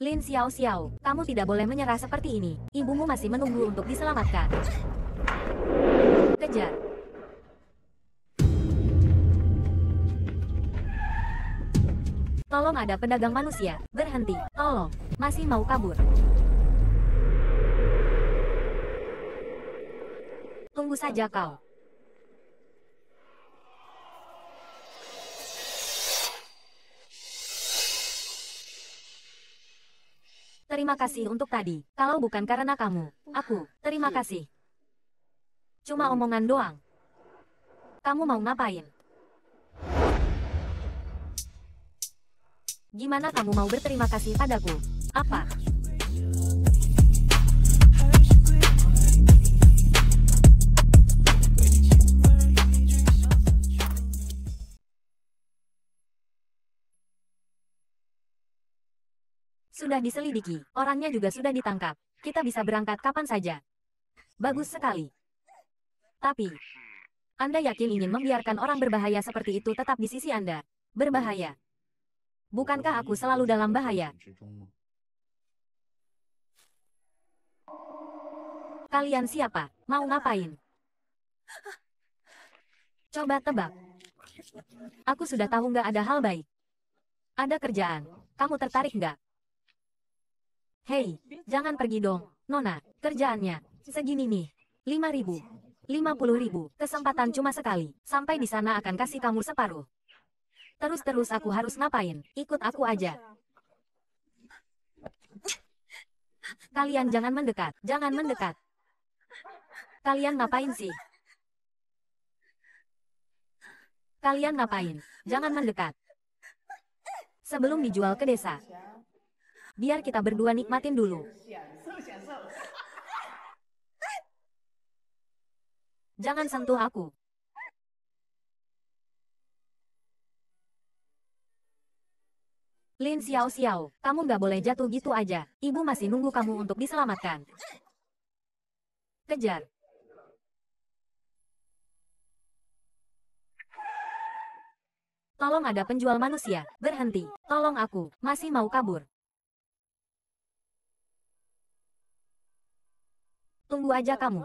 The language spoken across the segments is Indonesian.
Lin Xiao Xiao, kamu tidak boleh menyerah seperti ini. Ibumu masih menunggu untuk diselamatkan. Kejar. Tolong ada pedagang manusia, berhenti, tolong. Masih mau kabur. Tunggu saja kau. Terima kasih untuk tadi. Kalau bukan karena kamu, aku, terima kasih. Cuma omongan doang. Kamu mau ngapain? Gimana kamu mau berterima kasih padaku? Apa? sudah diselidiki, orangnya juga sudah ditangkap. Kita bisa berangkat kapan saja. Bagus sekali. Tapi, Anda yakin ingin membiarkan orang berbahaya seperti itu tetap di sisi Anda? Berbahaya. Bukankah aku selalu dalam bahaya? Kalian siapa? Mau ngapain? Coba tebak. Aku sudah tahu nggak ada hal baik. Ada kerjaan. Kamu tertarik nggak? Hei, jangan pergi dong, Nona, kerjaannya, segini nih, 5 ribu, 50 ribu, kesempatan cuma sekali, sampai di sana akan kasih kamu separuh. Terus-terus aku harus ngapain, ikut aku aja. Kalian jangan mendekat, jangan mendekat. Kalian ngapain sih? Kalian ngapain? Jangan mendekat. Sebelum dijual ke desa, biar kita berdua nikmatin dulu. Jangan sentuh aku. Lin Xiao Xiao, kamu nggak boleh jatuh gitu aja. Ibu masih nunggu kamu untuk diselamatkan. Kejar. Tolong ada penjual manusia, berhenti. Tolong aku, masih mau kabur. Tunggu aja kamu.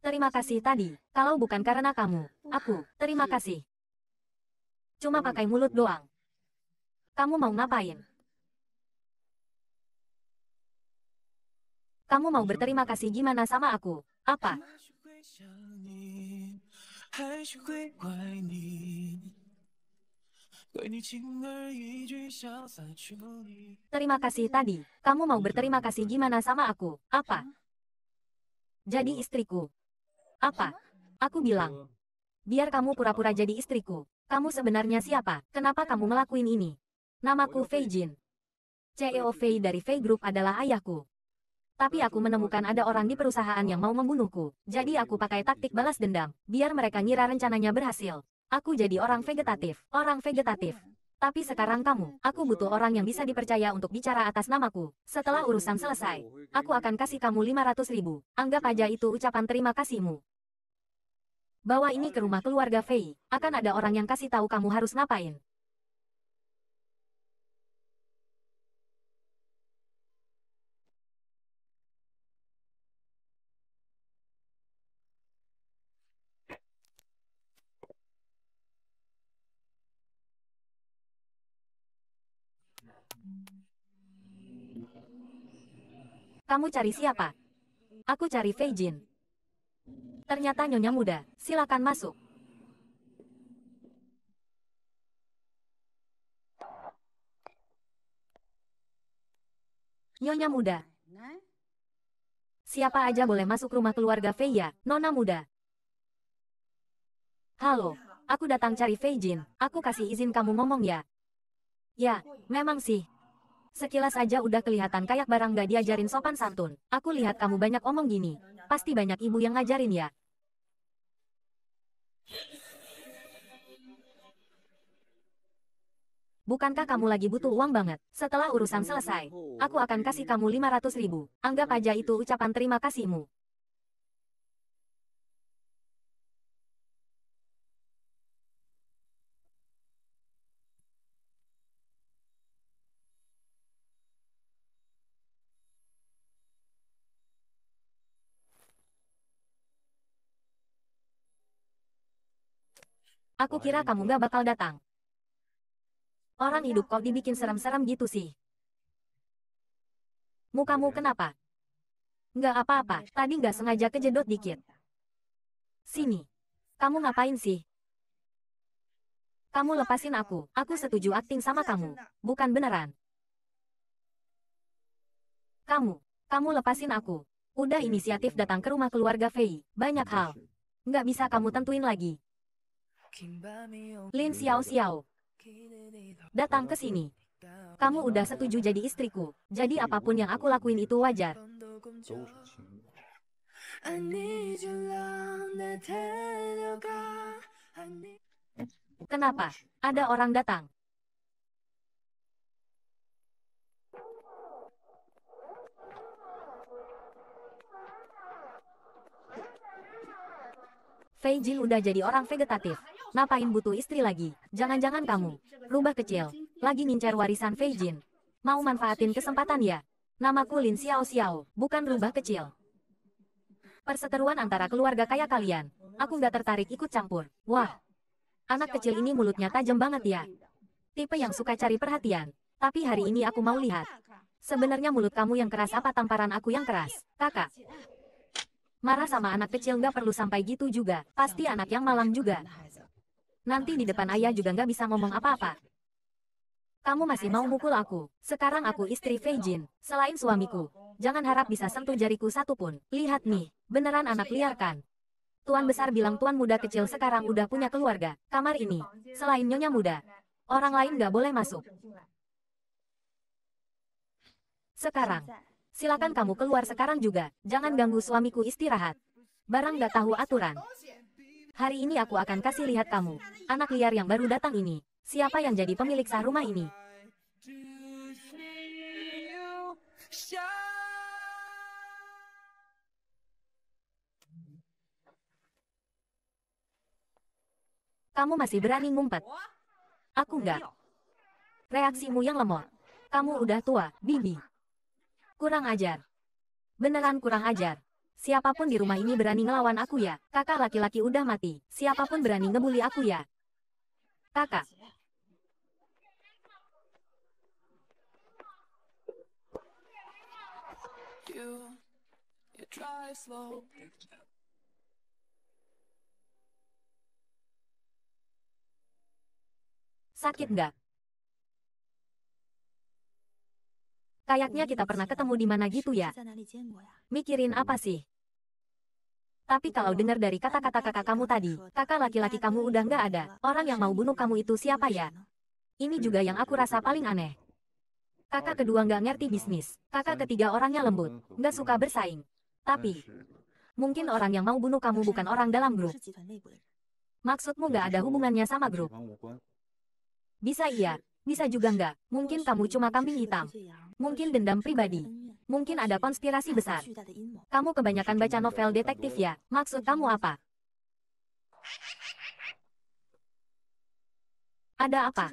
Terima kasih tadi, kalau bukan karena kamu, aku, terima kasih. Cuma pakai mulut doang. Kamu mau ngapain? Kamu mau berterima kasih gimana sama aku? Apa? Terima kasih tadi. Kamu mau berterima kasih gimana sama aku? Apa? Jadi istriku. Apa? Aku bilang. Biar kamu pura-pura jadi istriku. Kamu sebenarnya siapa? Kenapa kamu ngelakuin ini? Namaku Fei Jin. CEO Fei dari Fei Group adalah ayahku. Tapi aku menemukan ada orang di perusahaan yang mau membunuhku. Jadi aku pakai taktik balas dendam, biar mereka ngira rencananya berhasil. Aku jadi orang vegetatif, orang vegetatif. Tapi sekarang kamu, aku butuh orang yang bisa dipercaya untuk bicara atas namaku. Setelah urusan selesai, aku akan kasih kamu 500 ribu. Anggap aja itu ucapan terima kasihmu. Bawa ini ke rumah keluarga Fei, akan ada orang yang kasih tahu kamu harus ngapain. Kamu cari siapa? Aku cari Fei Jin. Ternyata nyonya muda, silakan masuk. Nyonya muda. Siapa aja boleh masuk rumah keluarga Fei ya, nona muda. Halo, aku datang cari Fei Jin. Aku kasih izin kamu ngomong ya. Ya, memang sih, Sekilas aja udah kelihatan kayak barang gak diajarin sopan santun. Aku lihat kamu banyak omong gini. Pasti banyak ibu yang ngajarin ya. Bukankah kamu lagi butuh uang banget? Setelah urusan selesai, aku akan kasih kamu 500 ribu. Anggap aja itu ucapan terima kasihmu. Aku kira kamu gak bakal datang. Orang hidup kok dibikin serem-serem gitu sih. Mukamu iya. kenapa? Gak apa-apa, iya, tadi gak sengaja kejedot dikit. Sini. Kamu ngapain sih? Kamu lepasin aku, aku setuju iya, akting sama kamu, bukan beneran. Kamu, kamu lepasin aku. Udah inisiatif datang ke rumah keluarga Fei, banyak hal. Nggak bisa kamu tentuin lagi. Lin Xiao Xiao. Datang ke sini. Kamu udah setuju jadi istriku. Jadi apapun yang aku lakuin itu wajar. Kenapa? Ada orang datang. Fei Jin udah jadi orang vegetatif. Ngapain butuh istri lagi? Jangan-jangan kamu, rubah kecil, lagi ngincar warisan Fei Jin. Mau manfaatin kesempatan ya? Namaku Lin Xiao Xiao, bukan rubah kecil. Perseteruan antara keluarga kaya kalian. Aku nggak tertarik ikut campur. Wah, anak kecil ini mulutnya tajam banget ya. Tipe yang suka cari perhatian. Tapi hari ini aku mau lihat. Sebenarnya mulut kamu yang keras apa tamparan aku yang keras, kakak? Marah sama anak kecil nggak perlu sampai gitu juga. Pasti anak yang malang juga nanti di depan ayah juga nggak bisa ngomong apa-apa. Kamu masih mau mukul aku. Sekarang aku istri Fei Jin, selain suamiku. Jangan harap bisa sentuh jariku satupun. Lihat nih, beneran anak liar kan? Tuan besar bilang tuan muda kecil sekarang udah punya keluarga. Kamar ini, selain nyonya muda, orang lain nggak boleh masuk. Sekarang, silakan kamu keluar sekarang juga. Jangan ganggu suamiku istirahat. Barang nggak tahu aturan. Hari ini aku akan kasih lihat kamu, anak liar yang baru datang ini. Siapa yang jadi pemilik sah rumah ini? Kamu masih berani ngumpet. Aku enggak. Reaksimu yang lemot. Kamu udah tua, Bibi. Kurang ajar. Beneran kurang ajar. Siapapun di rumah ini berani ngelawan aku ya. Kakak laki-laki udah mati. Siapapun berani ngebully aku ya. Kakak. Sakit nggak? Kayaknya kita pernah ketemu di mana gitu ya. Mikirin apa sih? Tapi kalau dengar dari kata-kata kakak kamu tadi, kakak laki-laki kamu udah nggak ada. Orang yang mau bunuh kamu itu siapa ya? Ini juga yang aku rasa paling aneh. Kakak kedua nggak ngerti bisnis. Kakak ketiga orangnya lembut, nggak suka bersaing. Tapi, mungkin orang yang mau bunuh kamu bukan orang dalam grup. Maksudmu nggak ada hubungannya sama grup? Bisa iya, bisa juga nggak. Mungkin kamu cuma kambing hitam. Mungkin dendam pribadi. Mungkin ada konspirasi besar. Kamu kebanyakan baca novel detektif ya, maksud kamu apa? Ada apa?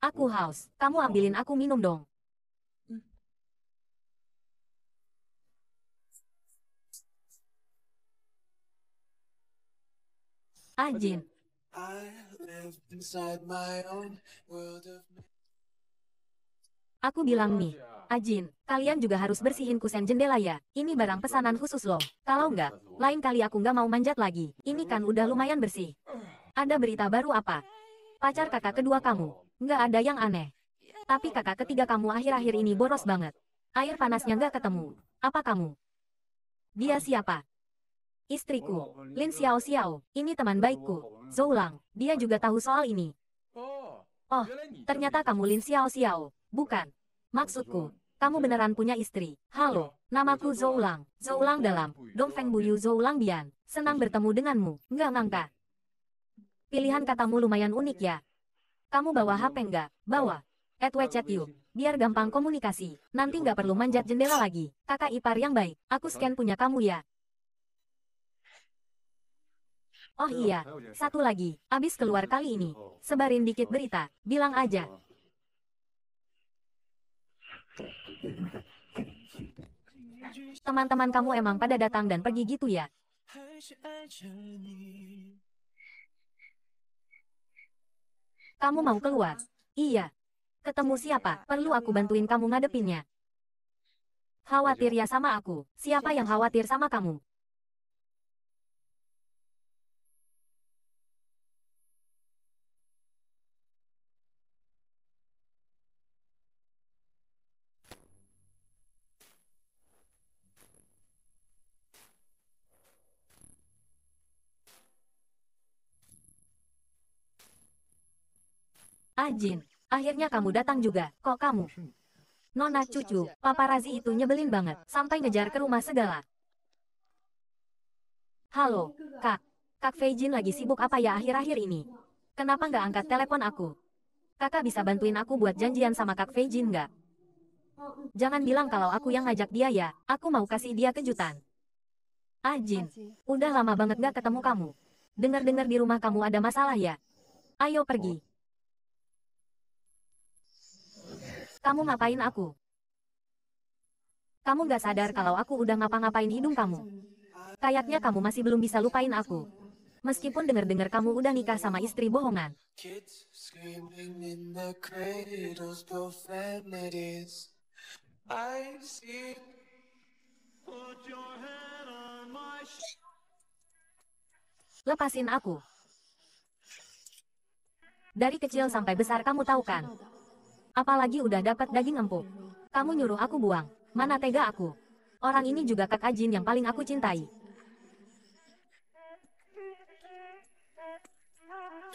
Aku haus. Kamu ambilin aku minum dong. Ajin. Aku bilang nih, Ajin, kalian juga harus bersihin kusen jendela ya. Ini barang pesanan khusus loh. Kalau enggak, lain kali aku nggak mau manjat lagi. Ini kan udah lumayan bersih. Ada berita baru apa? Pacar kakak kedua kamu. Enggak ada yang aneh. Tapi kakak ketiga kamu akhir-akhir ini boros banget. Air panasnya enggak ketemu. Apa kamu? Dia siapa? Istriku, Lin Xiao Xiao. Ini teman baikku, Zhou Lang. Dia juga tahu soal ini. Oh, ternyata kamu Lin Xiao Xiao. Bukan. Maksudku, kamu beneran punya istri. Halo, namaku Lang, Zoulang. Lang dalam, Dong Dongfeng Buyu Lang Bian. Senang bertemu denganmu, nggak ngangka. Pilihan katamu lumayan unik ya. Kamu bawa HP nggak? Bawa. At WeChat you. Biar gampang komunikasi. Nanti nggak perlu manjat jendela lagi. Kakak ipar yang baik, aku scan punya kamu ya. Oh iya, satu lagi, abis keluar kali ini. Sebarin dikit berita, bilang aja, Teman-teman kamu emang pada datang dan pergi gitu ya? Kamu mau keluar? Iya. Ketemu siapa? Perlu aku bantuin kamu ngadepinnya. Khawatir ya sama aku. Siapa yang khawatir sama kamu? Ah Jin, akhirnya kamu datang juga, kok kamu? Nona cucu, paparazi itu nyebelin banget, sampai ngejar ke rumah segala. Halo, Kak. Kak Feijin lagi sibuk apa ya akhir-akhir ini? Kenapa nggak angkat telepon aku? Kakak bisa bantuin aku buat janjian sama Kak Feijin nggak? Jangan bilang kalau aku yang ngajak dia ya, aku mau kasih dia kejutan. Ah Jin, udah lama banget nggak ketemu kamu. Dengar-dengar di rumah kamu ada masalah ya? Ayo pergi. Kamu ngapain aku? Kamu gak sadar kalau aku udah ngapa-ngapain hidung kamu. Kayaknya kamu masih belum bisa lupain aku. Meskipun dengar dengar kamu udah nikah sama istri bohongan. Lepasin aku. Dari kecil sampai besar kamu tahu kan, Apalagi udah dapat daging empuk. Kamu nyuruh aku buang. Mana tega aku. Orang ini juga kak Ajin yang paling aku cintai.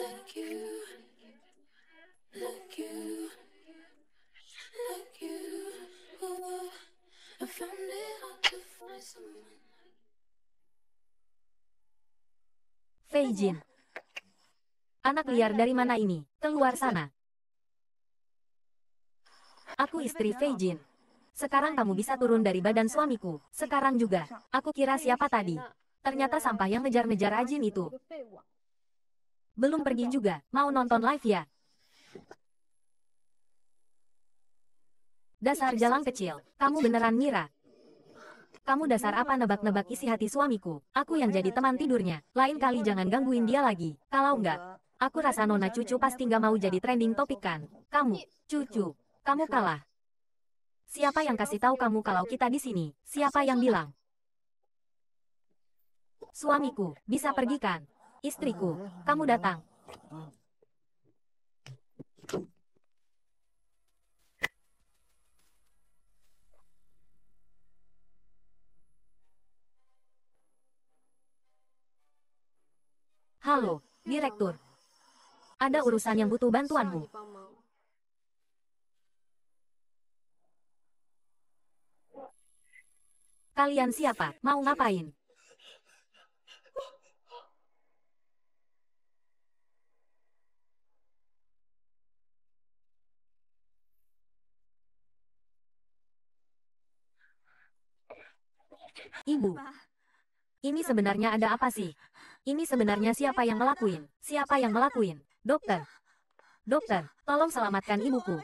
Like you, Feijin. Anak liar dari mana ini? Keluar sana. Aku istri Feijin. Sekarang kamu bisa turun dari badan suamiku. Sekarang juga. Aku kira siapa tadi. Ternyata sampah yang ngejar-ngejar Ajin itu. Belum pergi juga. Mau nonton live ya? Dasar jalan kecil. Kamu beneran ngira. Kamu dasar apa nebak-nebak isi hati suamiku. Aku yang jadi teman tidurnya. Lain kali jangan gangguin dia lagi. Kalau enggak, aku rasa nona cucu pasti nggak mau jadi trending topik kan. Kamu, cucu. Kamu kalah. Siapa yang kasih tahu kamu kalau kita di sini? Siapa yang bilang? Suamiku, bisa pergi kan? Istriku, kamu datang. Halo, Direktur. Ada urusan yang butuh bantuanmu. Kalian siapa? Mau ngapain? Ibu, ini sebenarnya ada apa sih? Ini sebenarnya siapa yang ngelakuin? Siapa yang ngelakuin? Dokter, dokter, tolong selamatkan ibuku.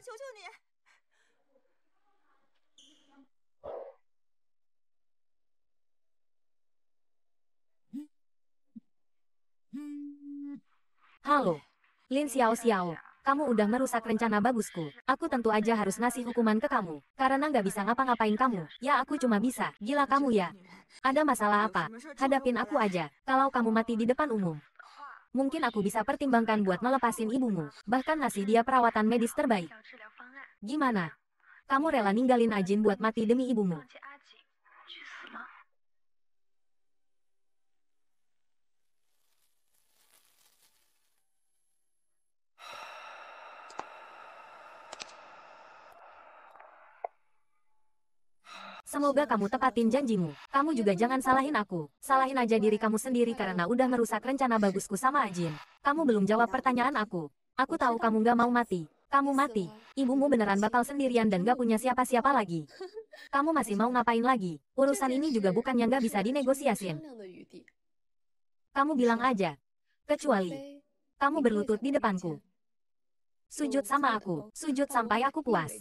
Halo. Lin Xiao Xiao, kamu udah merusak rencana bagusku. Aku tentu aja harus ngasih hukuman ke kamu. Karena nggak bisa ngapa-ngapain kamu. Ya aku cuma bisa. Gila kamu ya. Ada masalah apa? Hadapin aku aja. Kalau kamu mati di depan umum. Mungkin aku bisa pertimbangkan buat melepasin ibumu. Bahkan ngasih dia perawatan medis terbaik. Gimana? Kamu rela ninggalin Ajin buat mati demi ibumu. Semoga kamu tepatin janjimu. Kamu juga jangan salahin aku. Salahin aja diri kamu sendiri karena udah merusak rencana bagusku sama Ajin. Kamu belum jawab pertanyaan aku. Aku tahu kamu gak mau mati. Kamu mati. Ibumu beneran bakal sendirian dan gak punya siapa-siapa lagi. Kamu masih mau ngapain lagi? Urusan ini juga bukan yang gak bisa dinegosiasin. Kamu bilang aja. Kecuali. Kamu berlutut di depanku. Sujud sama aku. Sujud sampai aku puas.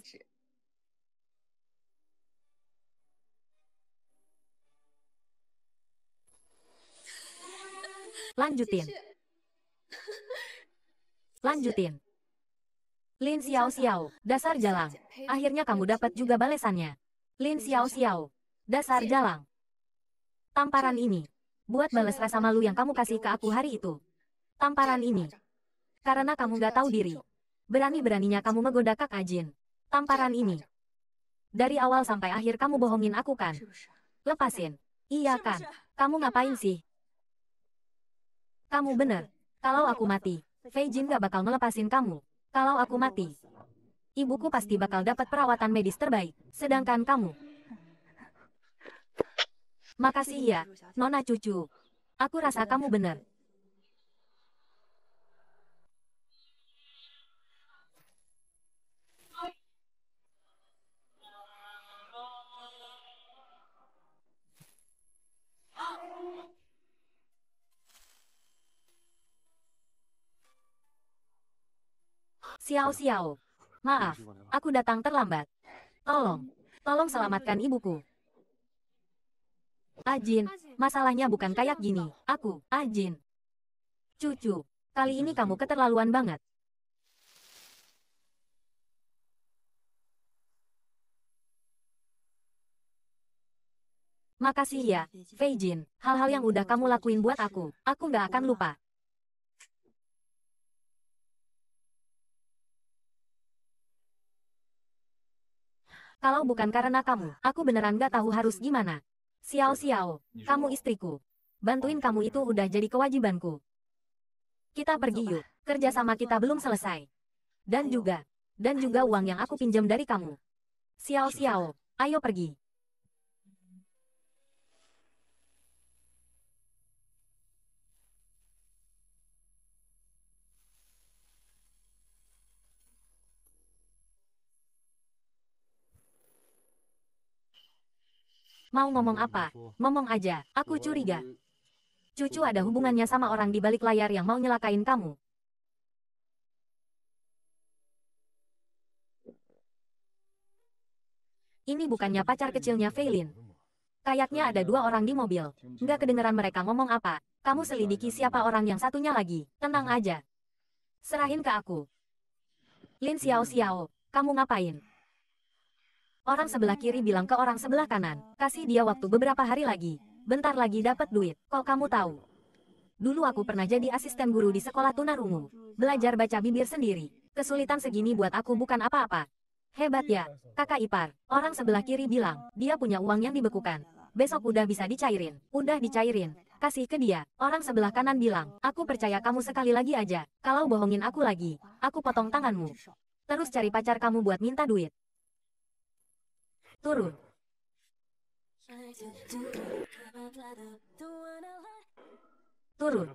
Lanjutin. Lanjutin. Lin Xiao Xiao, dasar jalang. Akhirnya kamu dapat juga balesannya. Lin Xiao Xiao, dasar jalang. Tamparan ini. Buat balas rasa malu yang kamu kasih ke aku hari itu. Tamparan ini. Karena kamu gak tahu diri. Berani-beraninya kamu menggoda Kak Ajin. Tamparan ini. Dari awal sampai akhir kamu bohongin aku kan? Lepasin. Iya kan? Kamu ngapain sih? Kamu benar. Kalau aku mati, Fei Jin gak bakal melepasin kamu. Kalau aku mati, ibuku pasti bakal dapat perawatan medis terbaik. Sedangkan kamu. Makasih ya, Nona cucu. Aku rasa kamu benar. Xiao Xiao. Maaf, aku datang terlambat. Tolong, tolong selamatkan ibuku. Ajin, masalahnya bukan kayak gini. Aku, Ajin. Cucu, kali ini kamu keterlaluan banget. Makasih ya, Feijin. Hal-hal yang udah kamu lakuin buat aku, aku nggak akan lupa. Kalau bukan karena kamu, aku beneran gak tahu harus gimana. Xiao Xiao, iya. kamu istriku. Bantuin kamu itu udah jadi kewajibanku. Kita pergi yuk, kerja sama kita belum selesai. Dan juga, dan juga uang yang aku pinjam dari kamu. Xiao Xiao, ayo pergi. Mau ngomong apa? Ngomong aja, aku curiga. Cucu ada hubungannya sama orang di balik layar yang mau nyelakain kamu. Ini bukannya pacar kecilnya Feilin. Kayaknya ada dua orang di mobil. Nggak kedengeran mereka ngomong apa. Kamu selidiki siapa orang yang satunya lagi. Tenang aja. Serahin ke aku. Lin Xiao Xiao, kamu ngapain? Orang sebelah kiri bilang ke orang sebelah kanan, kasih dia waktu beberapa hari lagi. Bentar lagi dapat duit, kok kamu tahu? Dulu aku pernah jadi asisten guru di sekolah tunarungu. Belajar baca bibir sendiri. Kesulitan segini buat aku bukan apa-apa. Hebat ya, kakak ipar. Orang sebelah kiri bilang, dia punya uang yang dibekukan. Besok udah bisa dicairin. Udah dicairin. Kasih ke dia. Orang sebelah kanan bilang, aku percaya kamu sekali lagi aja. Kalau bohongin aku lagi, aku potong tanganmu. Terus cari pacar kamu buat minta duit turun. Turun.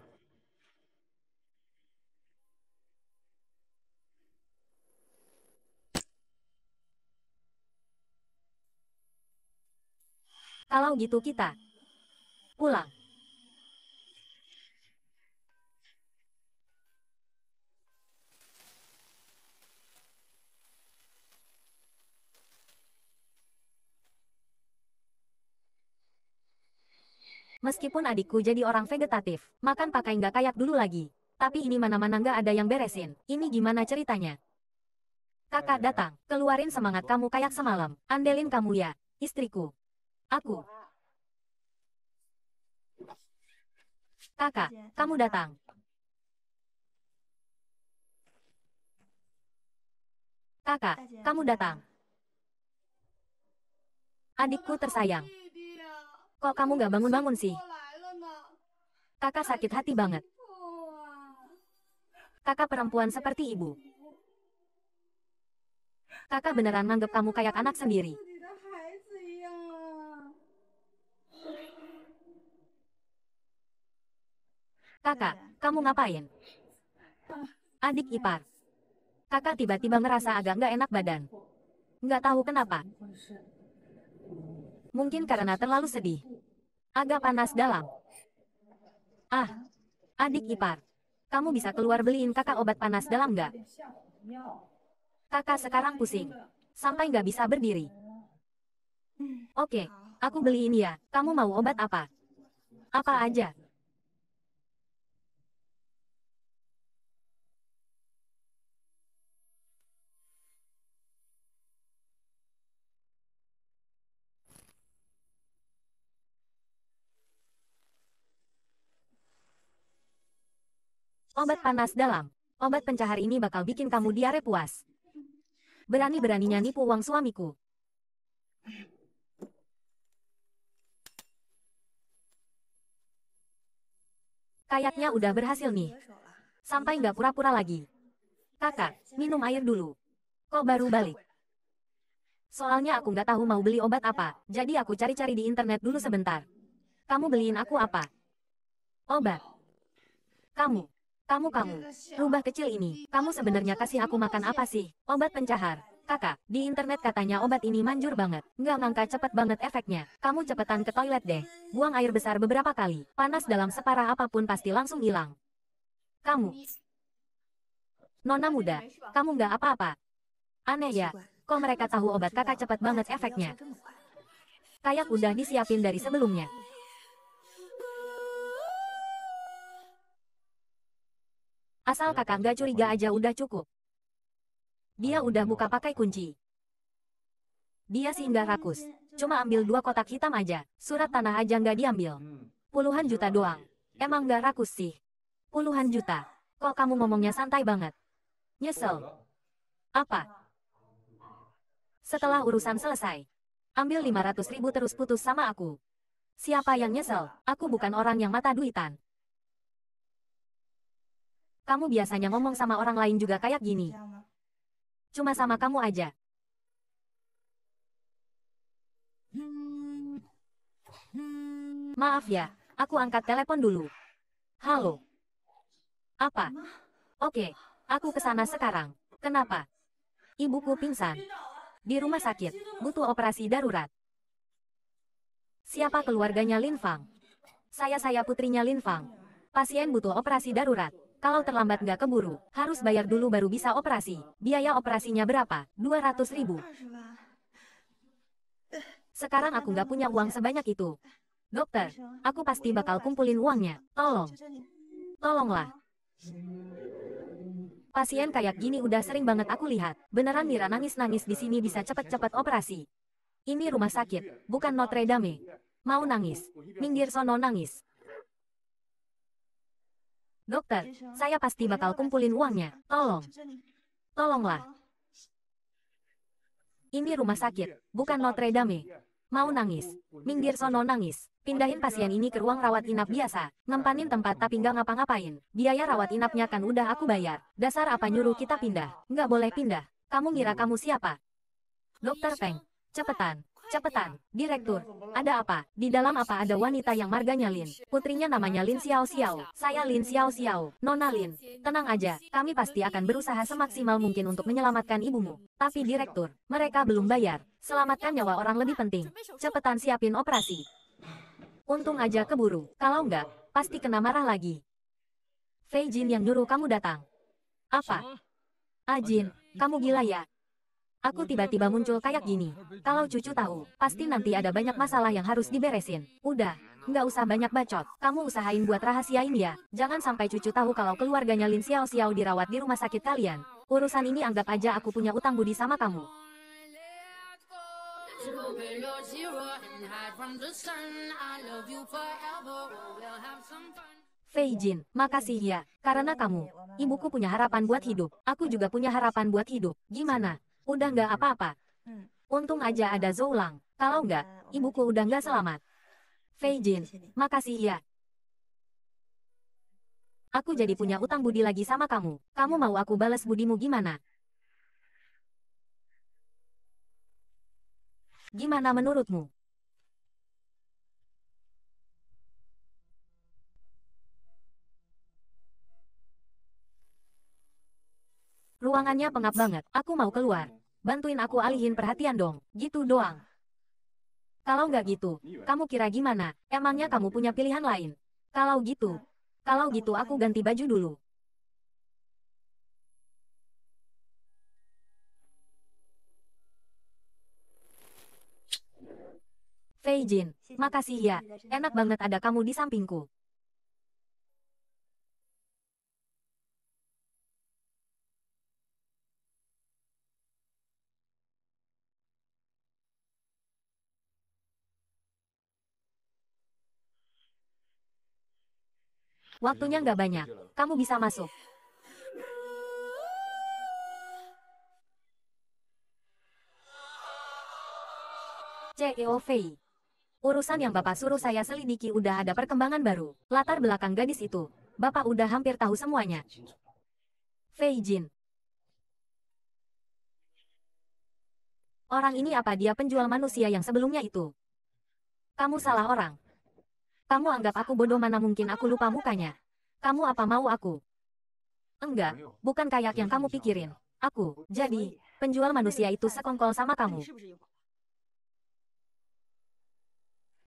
Kalau gitu kita pulang. Meskipun adikku jadi orang vegetatif, makan pakai nggak kayak dulu lagi. Tapi ini mana-mana nggak ada yang beresin. Ini gimana ceritanya? Kakak ya? datang, keluarin semangat kamu kayak semalam. Andelin kamu ya, istriku. Aku. Kakak, iya. kamu datang. Kakak, iya. kamu datang. Adikku tersayang, Kok kamu gak bangun-bangun sih? Kakak sakit hati banget. Kakak perempuan seperti ibu. Kakak beneran nganggap kamu kayak anak sendiri. Kakak, kamu ngapain? Adik ipar. Kakak tiba-tiba ngerasa agak nggak enak badan. Nggak tahu kenapa. Mungkin karena terlalu sedih. Agak panas dalam. Ah, adik ipar. Kamu bisa keluar beliin kakak obat panas dalam gak? Kakak sekarang pusing. Sampai gak bisa berdiri. Hmm, oke, aku beliin ya. Kamu mau obat apa? Apa aja? Obat panas dalam. Obat pencahar ini bakal bikin kamu diare puas. Berani-beraninya nipu uang suamiku. Kayaknya udah berhasil nih. Sampai nggak pura-pura lagi. Kakak, minum air dulu. Kok baru balik? Soalnya aku nggak tahu mau beli obat apa, jadi aku cari-cari di internet dulu sebentar. Kamu beliin aku apa? Obat. Kamu. Kamu kamu, rubah kecil ini, kamu sebenarnya kasih aku makan apa sih? Obat pencahar. Kakak, di internet katanya obat ini manjur banget. Nggak nangka cepet banget efeknya. Kamu cepetan ke toilet deh. Buang air besar beberapa kali. Panas dalam separah apapun pasti langsung hilang. Kamu. Nona muda, kamu nggak apa-apa. Aneh ya, kok mereka tahu obat kakak cepet banget efeknya. Kayak udah disiapin dari sebelumnya. Asal kakak nggak curiga aja udah cukup. Dia udah buka pakai kunci. Dia sih nggak rakus. Cuma ambil dua kotak hitam aja, surat tanah aja nggak diambil. Puluhan juta doang. Emang nggak rakus sih. Puluhan juta. Kok kamu ngomongnya santai banget? Nyesel. Apa? Setelah urusan selesai, ambil 500 ribu terus putus sama aku. Siapa yang nyesel? Aku bukan orang yang mata duitan. Kamu biasanya ngomong sama orang lain juga kayak gini. Cuma sama kamu aja. Maaf ya, aku angkat telepon dulu. Halo. Apa? Oke, aku kesana sekarang. Kenapa? Ibuku pingsan. Di rumah sakit, butuh operasi darurat. Siapa keluarganya Lin Fang? Saya-saya putrinya Lin Fang. Pasien butuh operasi darurat. Kalau terlambat gak keburu, harus bayar dulu baru bisa operasi. Biaya operasinya berapa? 200 ribu. Sekarang aku gak punya uang sebanyak itu. Dokter, aku pasti bakal kumpulin uangnya. Tolong. Tolonglah. Pasien kayak gini udah sering banget aku lihat. Beneran Mira nangis-nangis di sini bisa cepet-cepet operasi. Ini rumah sakit, bukan Notre Dame. Mau nangis. Minggir sono nangis. Dokter, iya, saya pasti bakal kumpulin uangnya. Tolong. Tolonglah. Ini iya, rumah iya, sakit, bukan Notre Dame. Mau nangis. Minggir sono nangis. Pindahin pasien ini ke ruang rawat inap biasa. Ngempanin tempat tapi nggak ngapa-ngapain. Biaya rawat inapnya kan udah aku bayar. Dasar apa nyuruh kita pindah? Nggak boleh pindah. Kamu ngira kamu siapa? Dokter Peng, cepetan. Cepetan, direktur. Ada apa? Di dalam apa ada wanita yang marganya Lin? Putrinya namanya Lin Xiao Xiao. Saya Lin Xiao Xiao. Nona Lin, tenang aja. Kami pasti akan berusaha semaksimal mungkin untuk menyelamatkan ibumu. Tapi direktur, mereka belum bayar. Selamatkan nyawa orang lebih penting. Cepetan siapin operasi. Untung aja keburu. Kalau enggak, pasti kena marah lagi. Fei Jin yang nyuruh kamu datang. Apa? Ajin, ah, kamu gila ya? Aku tiba-tiba muncul kayak gini. Kalau cucu tahu, pasti nanti ada banyak masalah yang harus diberesin. Udah, nggak usah banyak bacot. Kamu usahain buat rahasiain ya. Jangan sampai cucu tahu kalau keluarganya Lin Xiao Xiao dirawat di rumah sakit kalian. Urusan ini anggap aja aku punya utang budi sama kamu. Fei Jin, makasih ya, karena kamu. Ibuku punya harapan buat hidup, aku juga punya harapan buat hidup. Gimana, Udah nggak apa-apa. Hmm. Untung aja ada Zoulang. Kalau iya, nggak, ibuku gitu. udah nggak selamat. Fei Jin, makasih ya. Aku jadi punya utang budi lagi sama kamu. Kamu iya. mau aku balas budimu gimana? Gimana menurutmu? Tangannya pengap banget, aku mau keluar. Bantuin aku alihin perhatian dong, gitu doang. Kalau nggak gitu, kamu kira gimana? Emangnya kamu punya pilihan lain? Kalau gitu, kalau gitu aku ganti baju dulu. Fei Jin, makasih ya, enak banget ada kamu di sampingku. Waktunya nggak banyak. Kamu bisa masuk. CEO Fei, Urusan yang Bapak suruh saya selidiki udah ada perkembangan baru. Latar belakang gadis itu. Bapak udah hampir tahu semuanya. Fei Jin. Orang ini apa dia penjual manusia yang sebelumnya itu? Kamu salah orang. Kamu anggap aku bodoh mana mungkin aku lupa mukanya. Kamu apa mau aku? Enggak, bukan kayak yang kamu pikirin. Aku, jadi, penjual manusia itu sekongkol sama kamu.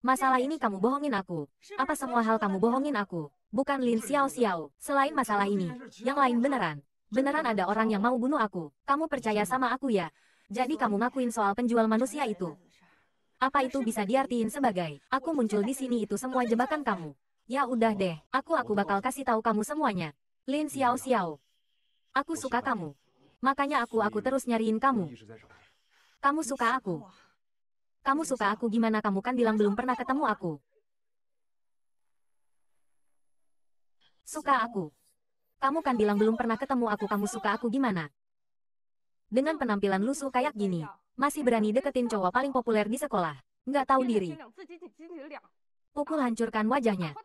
Masalah ini kamu bohongin aku. Apa semua hal kamu bohongin aku? Bukan Lin Xiao Xiao. Selain masalah ini, yang lain beneran. Beneran ada orang yang mau bunuh aku. Kamu percaya sama aku ya? Jadi kamu ngakuin soal penjual manusia itu. Apa itu bisa diartiin sebagai, aku muncul di sini itu semua jebakan kamu. Ya udah deh, aku aku bakal kasih tahu kamu semuanya. Lin Xiao Xiao. Aku suka kamu. Makanya aku aku terus nyariin kamu. Kamu suka aku. Kamu suka aku gimana kamu kan bilang belum pernah ketemu aku. Suka aku. Kamu kan bilang belum pernah ketemu aku kamu suka aku gimana? Dengan penampilan lusuh kayak gini, masih berani deketin cowok paling populer di sekolah. Nggak tahu diri. Pukul hancurkan wajahnya.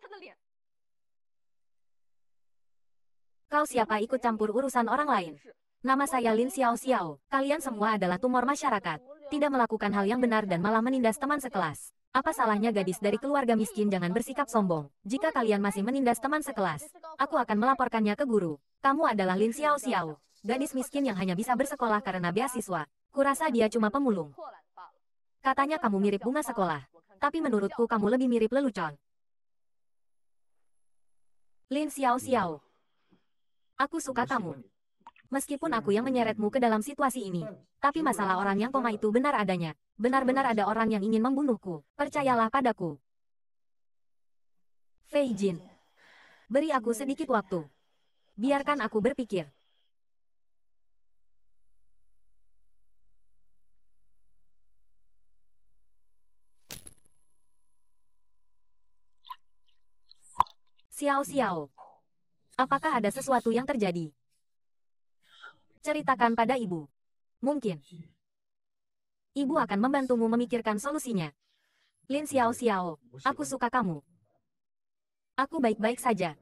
Kau siapa ikut campur urusan orang lain? Nama saya Lin Xiao Xiao. Kalian semua adalah tumor masyarakat. Tidak melakukan hal yang benar dan malah menindas teman sekelas. Apa salahnya gadis dari keluarga miskin jangan bersikap sombong. Jika kalian masih menindas teman sekelas, aku akan melaporkannya ke guru. Kamu adalah Lin Xiao Xiao gadis miskin yang hanya bisa bersekolah karena beasiswa. Kurasa dia cuma pemulung. Katanya kamu mirip bunga sekolah. Tapi menurutku kamu lebih mirip lelucon. Lin Xiao Xiao. Aku suka kamu. Meskipun aku yang menyeretmu ke dalam situasi ini, tapi masalah orang yang koma itu benar adanya. Benar-benar ada orang yang ingin membunuhku. Percayalah padaku. Fei Jin. Beri aku sedikit waktu. Biarkan aku berpikir. Xiao Xiao. Apakah ada sesuatu yang terjadi? Ceritakan pada ibu. Mungkin. Ibu akan membantumu memikirkan solusinya. Lin Xiao Xiao, aku suka kamu. Aku baik-baik saja.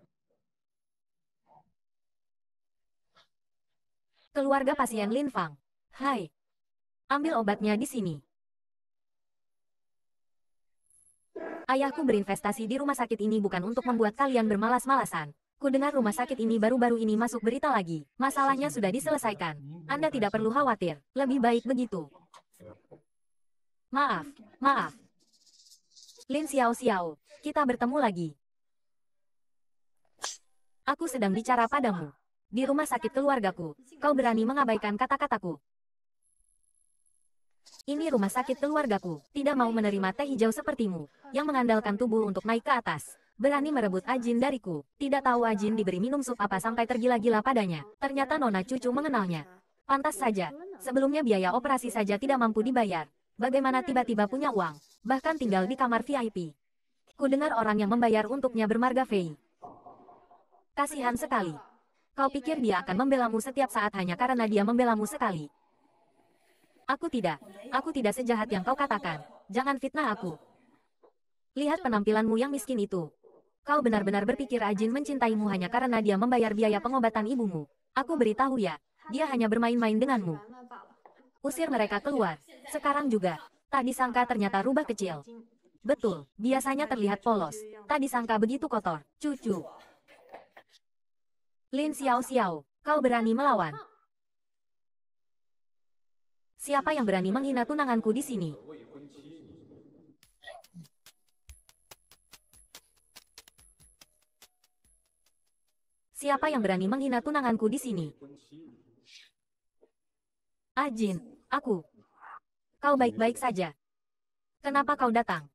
Keluarga pasien Lin Fang. Hai. Ambil obatnya di sini. Ayahku berinvestasi di rumah sakit ini bukan untuk membuat kalian bermalas-malasan. Ku dengar rumah sakit ini baru-baru ini masuk berita lagi. Masalahnya sudah diselesaikan. Anda tidak perlu khawatir. Lebih baik begitu. Maaf, maaf. Lin Xiao Xiao, kita bertemu lagi. Aku sedang bicara padamu. Di rumah sakit keluargaku, kau berani mengabaikan kata-kataku ini rumah sakit keluargaku. Tidak mau menerima teh hijau sepertimu, yang mengandalkan tubuh untuk naik ke atas. Berani merebut Ajin dariku. Tidak tahu Ajin diberi minum sup apa sampai tergila-gila padanya. Ternyata Nona Cucu mengenalnya. Pantas saja, sebelumnya biaya operasi saja tidak mampu dibayar. Bagaimana tiba-tiba punya uang, bahkan tinggal di kamar VIP. Ku dengar orang yang membayar untuknya bermarga Fei. Kasihan sekali. Kau pikir dia akan membelamu setiap saat hanya karena dia membelamu sekali. Aku tidak. Aku tidak sejahat yang kau katakan. Jangan fitnah aku. Lihat penampilanmu yang miskin itu. Kau benar-benar berpikir Ajin mencintaimu hanya karena dia membayar biaya pengobatan ibumu. Aku beritahu ya, dia hanya bermain-main denganmu. Usir mereka keluar. Sekarang juga. Tak disangka ternyata rubah kecil. Betul, biasanya terlihat polos. Tak disangka begitu kotor. Cucu. Lin Xiao Xiao, kau berani melawan. Siapa yang berani menghina tunanganku di sini? Siapa yang berani menghina tunanganku di sini? Ajin, ah, aku. Kau baik-baik saja. Kenapa kau datang?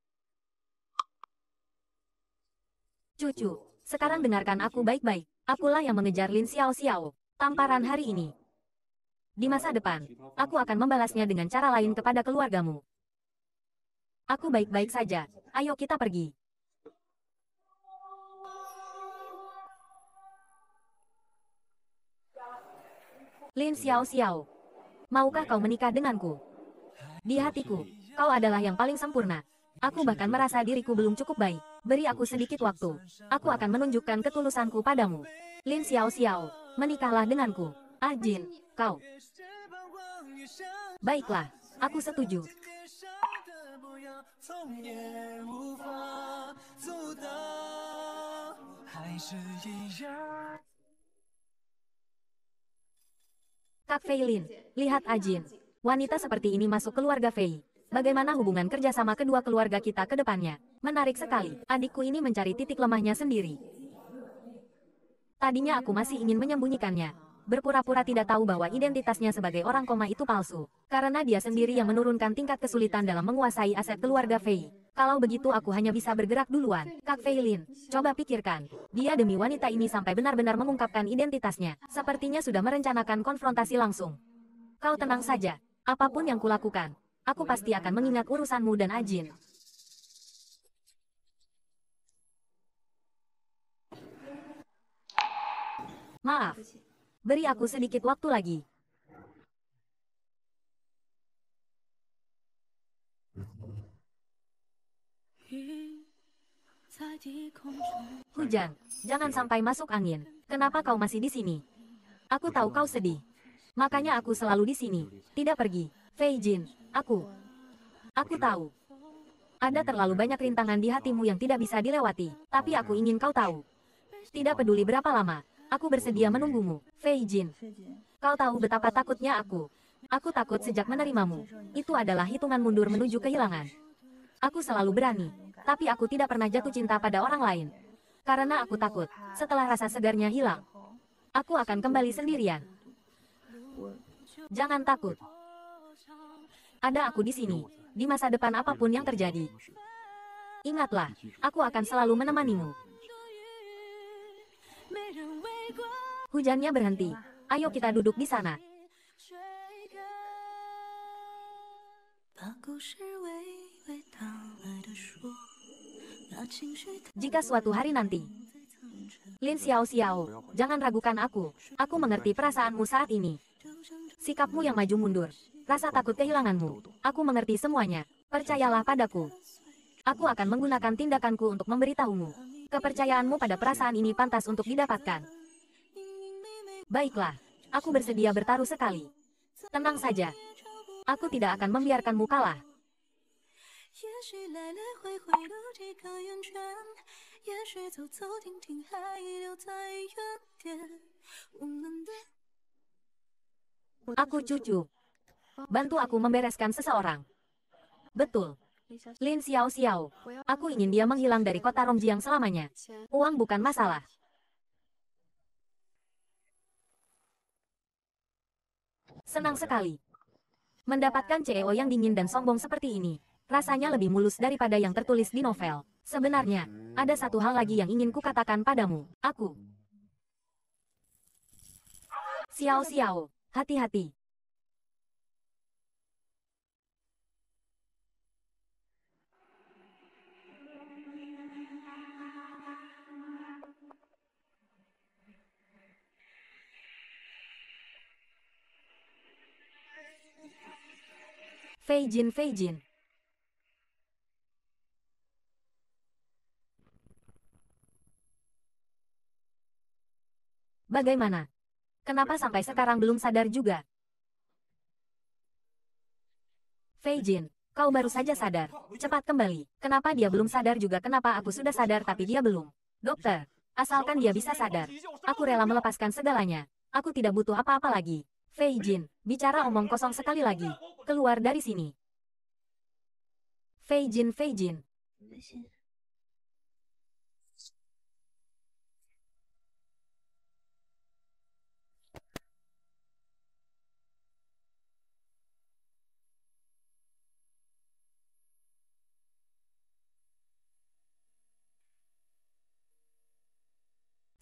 Cucu, sekarang dengarkan aku baik-baik. Akulah yang mengejar Lin Xiao Xiao. Tamparan hari ini. Di masa depan, aku akan membalasnya dengan cara lain kepada keluargamu. Aku baik-baik saja. Ayo kita pergi. Lin Xiao Xiao. Maukah kau menikah denganku? Di hatiku, kau adalah yang paling sempurna. Aku bahkan merasa diriku belum cukup baik. Beri aku sedikit waktu. Aku akan menunjukkan ketulusanku padamu. Lin Xiao Xiao, menikahlah denganku. Ah Jin, kau. Baiklah, aku setuju. Kak Feilin, lihat Ajin. Wanita seperti ini masuk keluarga Fei. Bagaimana hubungan kerjasama kedua keluarga kita ke depannya? Menarik sekali, adikku ini mencari titik lemahnya sendiri. Tadinya aku masih ingin menyembunyikannya, berpura-pura tidak tahu bahwa identitasnya sebagai orang koma itu palsu. Karena dia sendiri yang menurunkan tingkat kesulitan dalam menguasai aset keluarga Fei. Kalau begitu aku hanya bisa bergerak duluan. Kak Feilin, coba pikirkan. Dia demi wanita ini sampai benar-benar mengungkapkan identitasnya. Sepertinya sudah merencanakan konfrontasi langsung. Kau tenang saja. Apapun yang kulakukan, aku pasti akan mengingat urusanmu dan Ajin. Maaf, beri aku sedikit waktu lagi. Hujan, jangan sampai masuk angin. Kenapa kau masih di sini? Aku tahu kau sedih. Makanya aku selalu di sini, tidak pergi. Fei Jin, aku. Aku tahu. Ada terlalu banyak rintangan di hatimu yang tidak bisa dilewati, tapi aku ingin kau tahu. Tidak peduli berapa lama, Aku bersedia menunggumu, Fei Jin. Kau tahu betapa takutnya aku. Aku takut sejak menerimamu. Itu adalah hitungan mundur menuju kehilangan. Aku selalu berani, tapi aku tidak pernah jatuh cinta pada orang lain. Karena aku takut, setelah rasa segarnya hilang, aku akan kembali sendirian. Jangan takut. Ada aku di sini, di masa depan apapun yang terjadi. Ingatlah, aku akan selalu menemanimu. Hujannya berhenti. Ayo kita duduk di sana. Jika suatu hari nanti, Lin Xiao Xiao, jangan ragukan aku. Aku mengerti perasaanmu saat ini. Sikapmu yang maju mundur, rasa takut kehilanganmu. Aku mengerti semuanya. Percayalah padaku. Aku akan menggunakan tindakanku untuk memberitahumu. Kepercayaanmu pada perasaan ini pantas untuk didapatkan. Baiklah, aku bersedia bertaruh sekali. Tenang saja. Aku tidak akan membiarkanmu kalah. Aku cucu. Bantu aku membereskan seseorang. Betul. Lin Xiao Xiao. Aku ingin dia menghilang dari kota Rongjiang selamanya. Uang bukan masalah. Senang sekali. Mendapatkan CEO yang dingin dan sombong seperti ini, rasanya lebih mulus daripada yang tertulis di novel. Sebenarnya, ada satu hal lagi yang ingin kukatakan padamu. Aku. Xiao Xiao, hati-hati. Feijin Feijin. Bagaimana? Kenapa sampai sekarang belum sadar juga? Feijin, kau baru saja sadar. Cepat kembali. Kenapa dia belum sadar juga kenapa aku sudah sadar tapi dia belum? Dokter, asalkan dia bisa sadar. Aku rela melepaskan segalanya. Aku tidak butuh apa-apa lagi. Fei Jin, bicara omong kosong sekali lagi. Keluar dari sini. Fei Jin, Fei Jin.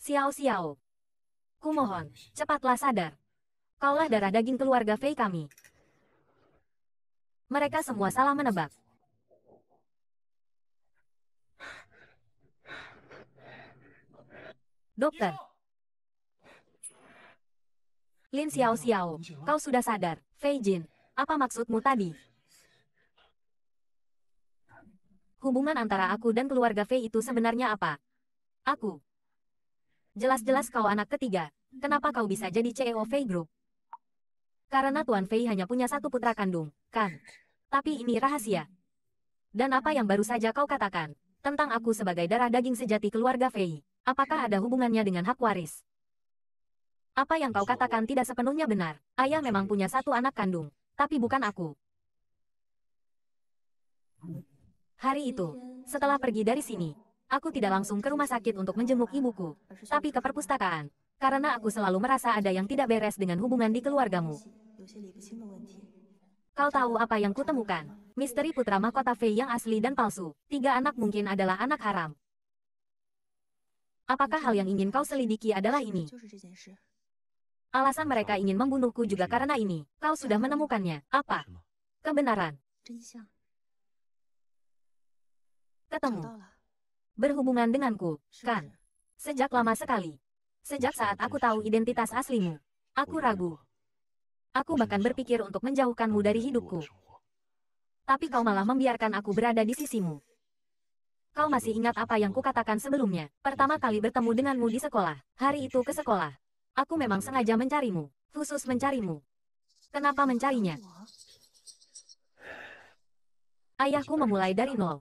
Xiao Xiao. Kumohon, cepatlah sadar kaulah darah daging keluarga Fei kami. Mereka semua salah menebak. Dokter. Lin Xiao Xiao, kau sudah sadar, Fei Jin, apa maksudmu tadi? Hubungan antara aku dan keluarga Fei itu sebenarnya apa? Aku. Jelas-jelas kau anak ketiga, kenapa kau bisa jadi CEO Fei Group? Karena Tuan Fei hanya punya satu putra kandung, kan? Tapi ini rahasia. Dan apa yang baru saja kau katakan, tentang aku sebagai darah daging sejati keluarga Fei, apakah ada hubungannya dengan hak waris? Apa yang kau katakan tidak sepenuhnya benar, ayah memang punya satu anak kandung, tapi bukan aku. Hari itu, setelah pergi dari sini, aku tidak langsung ke rumah sakit untuk menjenguk ibuku, tapi ke perpustakaan karena aku selalu merasa ada yang tidak beres dengan hubungan di keluargamu. Kau tahu apa yang kutemukan? Misteri putra mahkota Fei yang asli dan palsu. Tiga anak mungkin adalah anak haram. Apakah hal yang ingin kau selidiki adalah ini? Alasan mereka ingin membunuhku juga karena ini. Kau sudah menemukannya. Apa? Kebenaran. Ketemu. Berhubungan denganku, kan? Sejak lama sekali. Sejak saat aku tahu identitas aslimu, aku ragu. Aku bahkan berpikir untuk menjauhkanmu dari hidupku. Tapi kau malah membiarkan aku berada di sisimu. Kau masih ingat apa yang kukatakan sebelumnya? Pertama kali bertemu denganmu di sekolah, hari itu ke sekolah. Aku memang sengaja mencarimu, khusus mencarimu. Kenapa mencarinya? Ayahku memulai dari nol.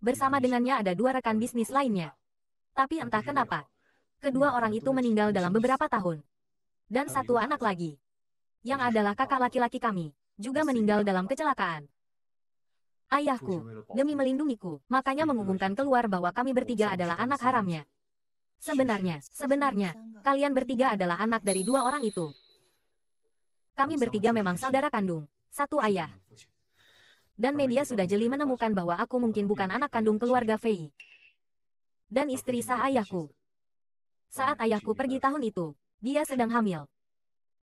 Bersama dengannya ada dua rekan bisnis lainnya. Tapi entah kenapa, kedua orang itu meninggal dalam beberapa tahun. Dan satu anak lagi, yang adalah kakak laki-laki kami, juga meninggal dalam kecelakaan. Ayahku, demi melindungiku, makanya mengumumkan keluar bahwa kami bertiga adalah anak haramnya. Iya, sebenarnya, iya. sebenarnya, kalian bertiga adalah anak dari dua orang itu. Kami bertiga memang saudara kandung, satu ayah. Dan media sudah jeli menemukan bahwa aku mungkin bukan anak kandung keluarga Fei. Dan istri sah ayahku, saat oh, ayahku pergi tahun itu, dia sedang hamil.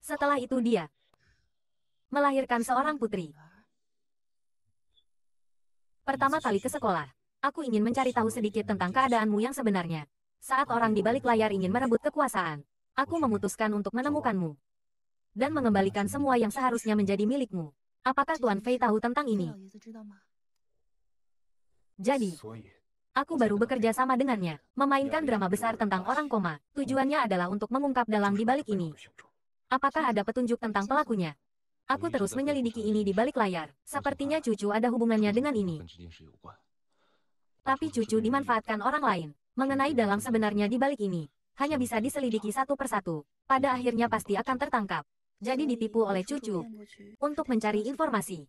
Setelah itu dia melahirkan seorang putri. Pertama kali ke sekolah, aku ingin mencari tahu sedikit tentang keadaanmu yang sebenarnya. Saat orang di balik layar ingin merebut kekuasaan, aku memutuskan untuk menemukanmu dan mengembalikan semua yang seharusnya menjadi milikmu. Apakah Tuan Fei tahu tentang ini? Iya, iya, Jadi, aku baru bekerja sama dengannya, memainkan drama besar tentang orang koma, tujuannya adalah untuk mengungkap dalang di balik ini. Apakah ada petunjuk tentang pelakunya? Aku terus menyelidiki ini di balik layar, sepertinya cucu ada hubungannya dengan ini. Tapi cucu dimanfaatkan orang lain, mengenai dalang sebenarnya di balik ini, hanya bisa diselidiki satu persatu, pada akhirnya pasti akan tertangkap. Jadi ditipu oleh cucu untuk mencari informasi.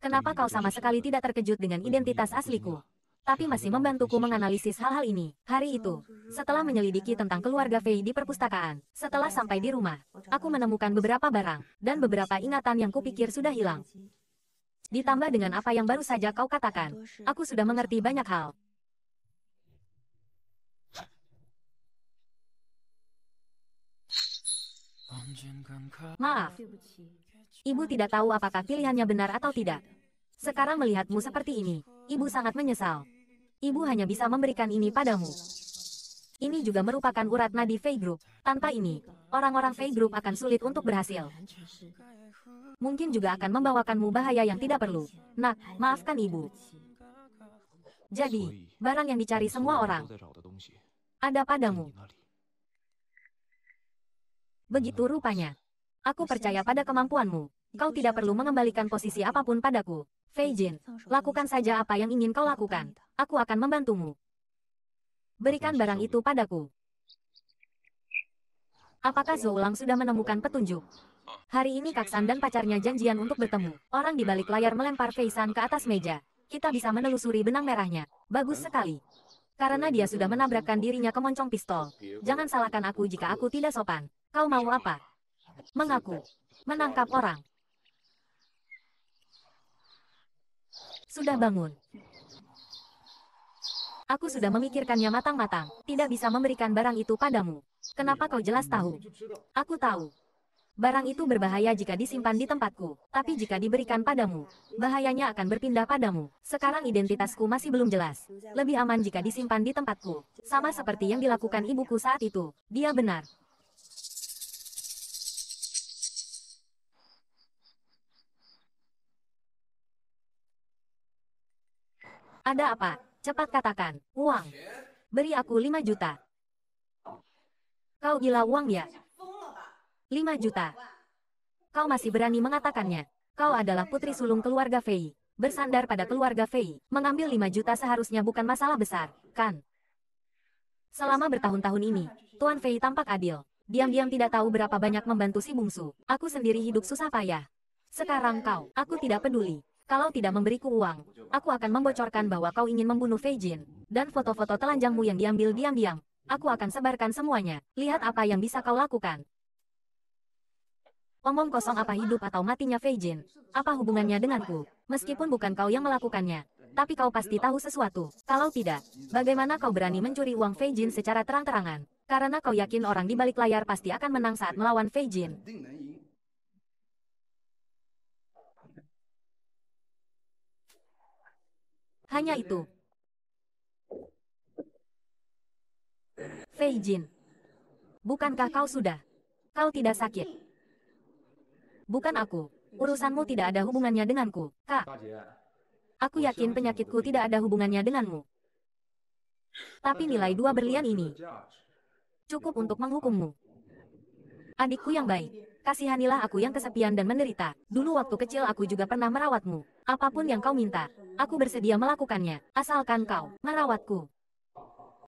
Kenapa kau sama sekali tidak terkejut dengan identitas asliku? Tapi masih membantuku menganalisis hal-hal ini. Hari itu, setelah menyelidiki tentang keluarga Fei di perpustakaan, setelah sampai di rumah, aku menemukan beberapa barang, dan beberapa ingatan yang kupikir sudah hilang. Ditambah dengan apa yang baru saja kau katakan, aku sudah mengerti banyak hal. Maaf, Ibu tidak tahu apakah pilihannya benar atau tidak. Sekarang melihatmu seperti ini, ibu sangat menyesal. Ibu hanya bisa memberikan ini padamu. Ini juga merupakan urat nadi Fei Group. Tanpa ini, orang-orang Fei Group akan sulit untuk berhasil. Mungkin juga akan membawakanmu bahaya yang tidak perlu. Nak, maafkan ibu. Jadi, barang yang dicari semua orang ada padamu. Begitu rupanya. Aku percaya pada kemampuanmu. Kau tidak perlu mengembalikan posisi apapun padaku. Fei Jin, lakukan saja apa yang ingin kau lakukan. Aku akan membantumu. Berikan barang itu padaku. Apakah Lang sudah menemukan petunjuk? Hari ini Kaksan dan pacarnya janjian untuk bertemu. Orang di balik layar melempar Fei San ke atas meja. Kita bisa menelusuri benang merahnya. Bagus sekali. Karena dia sudah menabrakkan dirinya ke moncong pistol. Jangan salahkan aku jika aku tidak sopan. Kau mau apa? Mengaku. Menangkap orang. Sudah bangun. Aku sudah memikirkannya matang-matang, tidak bisa memberikan barang itu padamu. Kenapa kau jelas tahu? Aku tahu. Barang itu berbahaya jika disimpan di tempatku, tapi jika diberikan padamu, bahayanya akan berpindah padamu. Sekarang identitasku masih belum jelas. Lebih aman jika disimpan di tempatku. Sama seperti yang dilakukan ibuku saat itu. Dia benar. Ada apa? Cepat katakan. Uang. Beri aku 5 juta. Kau gila uang ya? 5 juta. Kau masih berani mengatakannya. Kau adalah putri sulung keluarga Fei. Bersandar pada keluarga Fei, mengambil 5 juta seharusnya bukan masalah besar, kan? Selama bertahun-tahun ini, Tuan Fei tampak adil. Diam-diam tidak tahu berapa banyak membantu si bungsu. Aku sendiri hidup susah payah. Sekarang kau, aku tidak peduli. Kalau tidak memberiku uang, aku akan membocorkan bahwa kau ingin membunuh Feijin. Dan foto-foto telanjangmu yang diambil diam-diam. Aku akan sebarkan semuanya. Lihat apa yang bisa kau lakukan. Omong kosong apa hidup atau matinya Feijin. Apa hubungannya denganku? Meskipun bukan kau yang melakukannya. Tapi kau pasti tahu sesuatu. Kalau tidak, bagaimana kau berani mencuri uang Feijin secara terang-terangan? Karena kau yakin orang di balik layar pasti akan menang saat melawan Feijin. Hanya itu. Fei Jin. Bukankah kau sudah? Kau tidak sakit. Bukan aku. Urusanmu tidak ada hubungannya denganku, kak. Aku yakin penyakitku tidak ada hubungannya denganmu. Tapi nilai dua berlian ini cukup untuk menghukummu. Adikku yang baik, kasihanilah aku yang kesepian dan menderita. Dulu waktu kecil aku juga pernah merawatmu. Apapun yang kau minta, aku bersedia melakukannya, asalkan kau merawatku.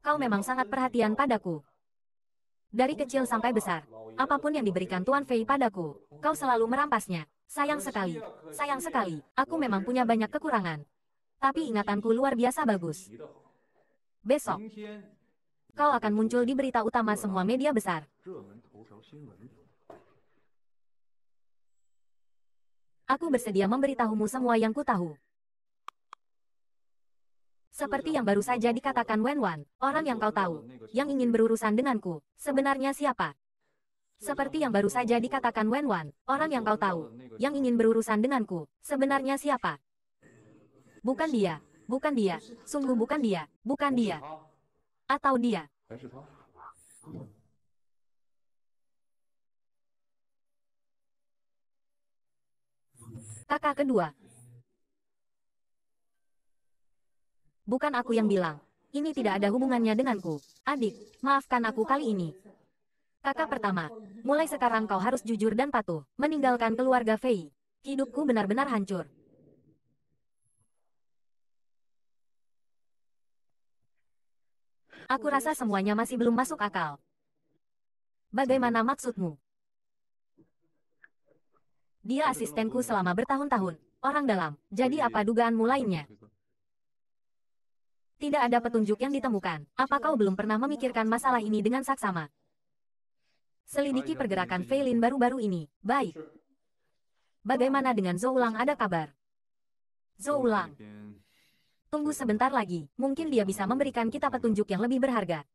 Kau memang sangat perhatian padaku. Dari kecil sampai besar, apapun yang diberikan Tuan Fei padaku, kau selalu merampasnya. Sayang sekali, sayang sekali, aku memang punya banyak kekurangan. Tapi ingatanku luar biasa bagus. Besok, kau akan muncul di berita utama semua media besar. Aku bersedia memberitahumu semua yang ku tahu. Seperti yang baru saja dikatakan Wen Wan, orang yang kau tahu, yang ingin berurusan denganku, sebenarnya siapa? Seperti yang baru saja dikatakan Wen Wan, orang yang kau tahu, yang ingin berurusan denganku, sebenarnya siapa? Bukan dia, bukan dia, sungguh bukan dia, bukan dia. Atau dia. Kakak kedua. Bukan aku yang bilang. Ini tidak ada hubungannya denganku. Adik, maafkan aku kali ini. Kakak pertama, mulai sekarang kau harus jujur dan patuh, meninggalkan keluarga Fei. Hidupku benar-benar hancur. Aku rasa semuanya masih belum masuk akal. Bagaimana maksudmu? Dia asistenku selama bertahun-tahun, orang dalam, jadi iya, apa iya. dugaanmu lainnya? Tidak ada petunjuk yang ditemukan. Apa kau belum pernah memikirkan masalah ini dengan saksama? Selidiki iya, pergerakan Feilin baru-baru ini. Baik. Bagaimana dengan Zoulang ada kabar? Zoulang. Tunggu sebentar lagi, mungkin dia bisa memberikan kita petunjuk yang lebih berharga.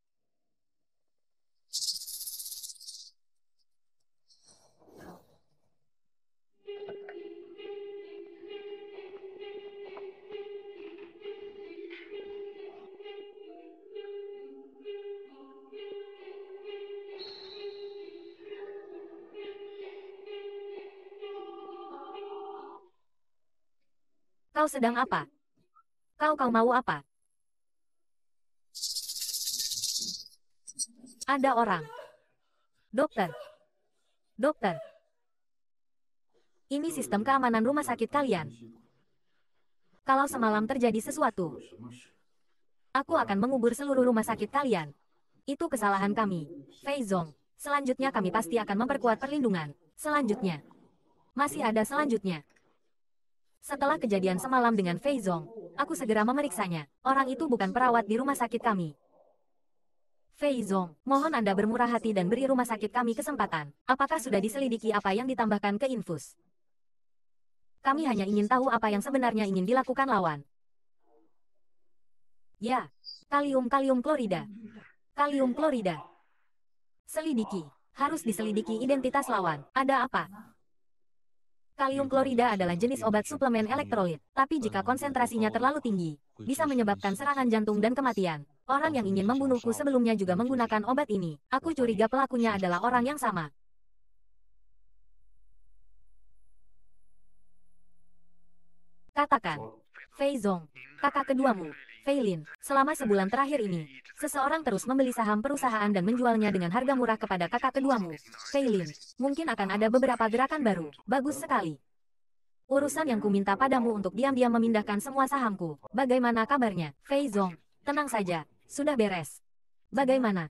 Kau sedang apa? Kau kau mau apa? Ada orang. Dokter. Dokter. Ini sistem keamanan rumah sakit kalian. Kalau semalam terjadi sesuatu, aku akan mengubur seluruh rumah sakit kalian. Itu kesalahan kami. Feizong, selanjutnya kami pasti akan memperkuat perlindungan. Selanjutnya. Masih ada selanjutnya. Setelah kejadian semalam dengan Fei Zong, aku segera memeriksanya. Orang itu bukan perawat di rumah sakit kami. Fei Zong, mohon Anda bermurah hati dan beri rumah sakit kami kesempatan. Apakah sudah diselidiki apa yang ditambahkan ke infus? Kami hanya ingin tahu apa yang sebenarnya ingin dilakukan lawan. Ya, kalium-kalium klorida. Kalium klorida. Selidiki. Harus diselidiki identitas lawan. Ada apa? Kalium klorida adalah jenis obat suplemen elektrolit, tapi jika konsentrasinya terlalu tinggi, bisa menyebabkan serangan jantung dan kematian. Orang yang ingin membunuhku sebelumnya juga menggunakan obat ini. Aku curiga pelakunya adalah orang yang sama. Katakan, Feizong, kakak keduamu, Feilin, selama sebulan terakhir ini, seseorang terus membeli saham perusahaan dan menjualnya dengan harga murah kepada kakak keduamu. Feilin, mungkin akan ada beberapa gerakan baru. Bagus sekali. Urusan yang kuminta padamu untuk diam-diam memindahkan semua sahamku. Bagaimana kabarnya, Fei Zong? Tenang saja, sudah beres. Bagaimana?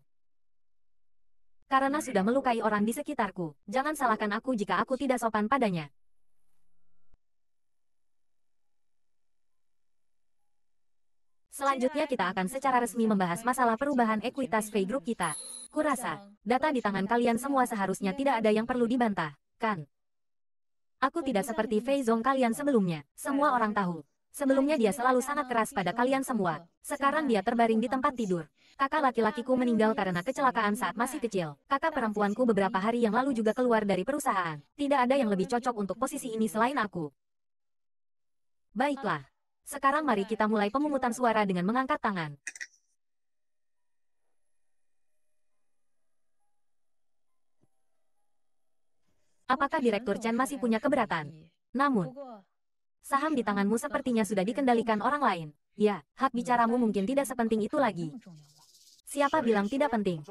Karena sudah melukai orang di sekitarku, jangan salahkan aku jika aku tidak sopan padanya. Selanjutnya kita akan secara resmi membahas masalah perubahan ekuitas V Group kita. Kurasa, data di tangan kalian semua seharusnya tidak ada yang perlu dibantah, kan? Aku tidak seperti Fei Zong kalian sebelumnya, semua orang tahu. Sebelumnya dia selalu sangat keras pada kalian semua. Sekarang dia terbaring di tempat tidur. Kakak laki-lakiku meninggal karena kecelakaan saat masih kecil. Kakak perempuanku beberapa hari yang lalu juga keluar dari perusahaan. Tidak ada yang lebih cocok untuk posisi ini selain aku. Baiklah, sekarang mari kita mulai pemungutan suara dengan mengangkat tangan. Apakah Direktur Chen masih punya keberatan? Namun, saham di tanganmu sepertinya sudah dikendalikan orang lain. Ya, hak bicaramu mungkin tidak sepenting itu lagi. Siapa bilang tidak penting?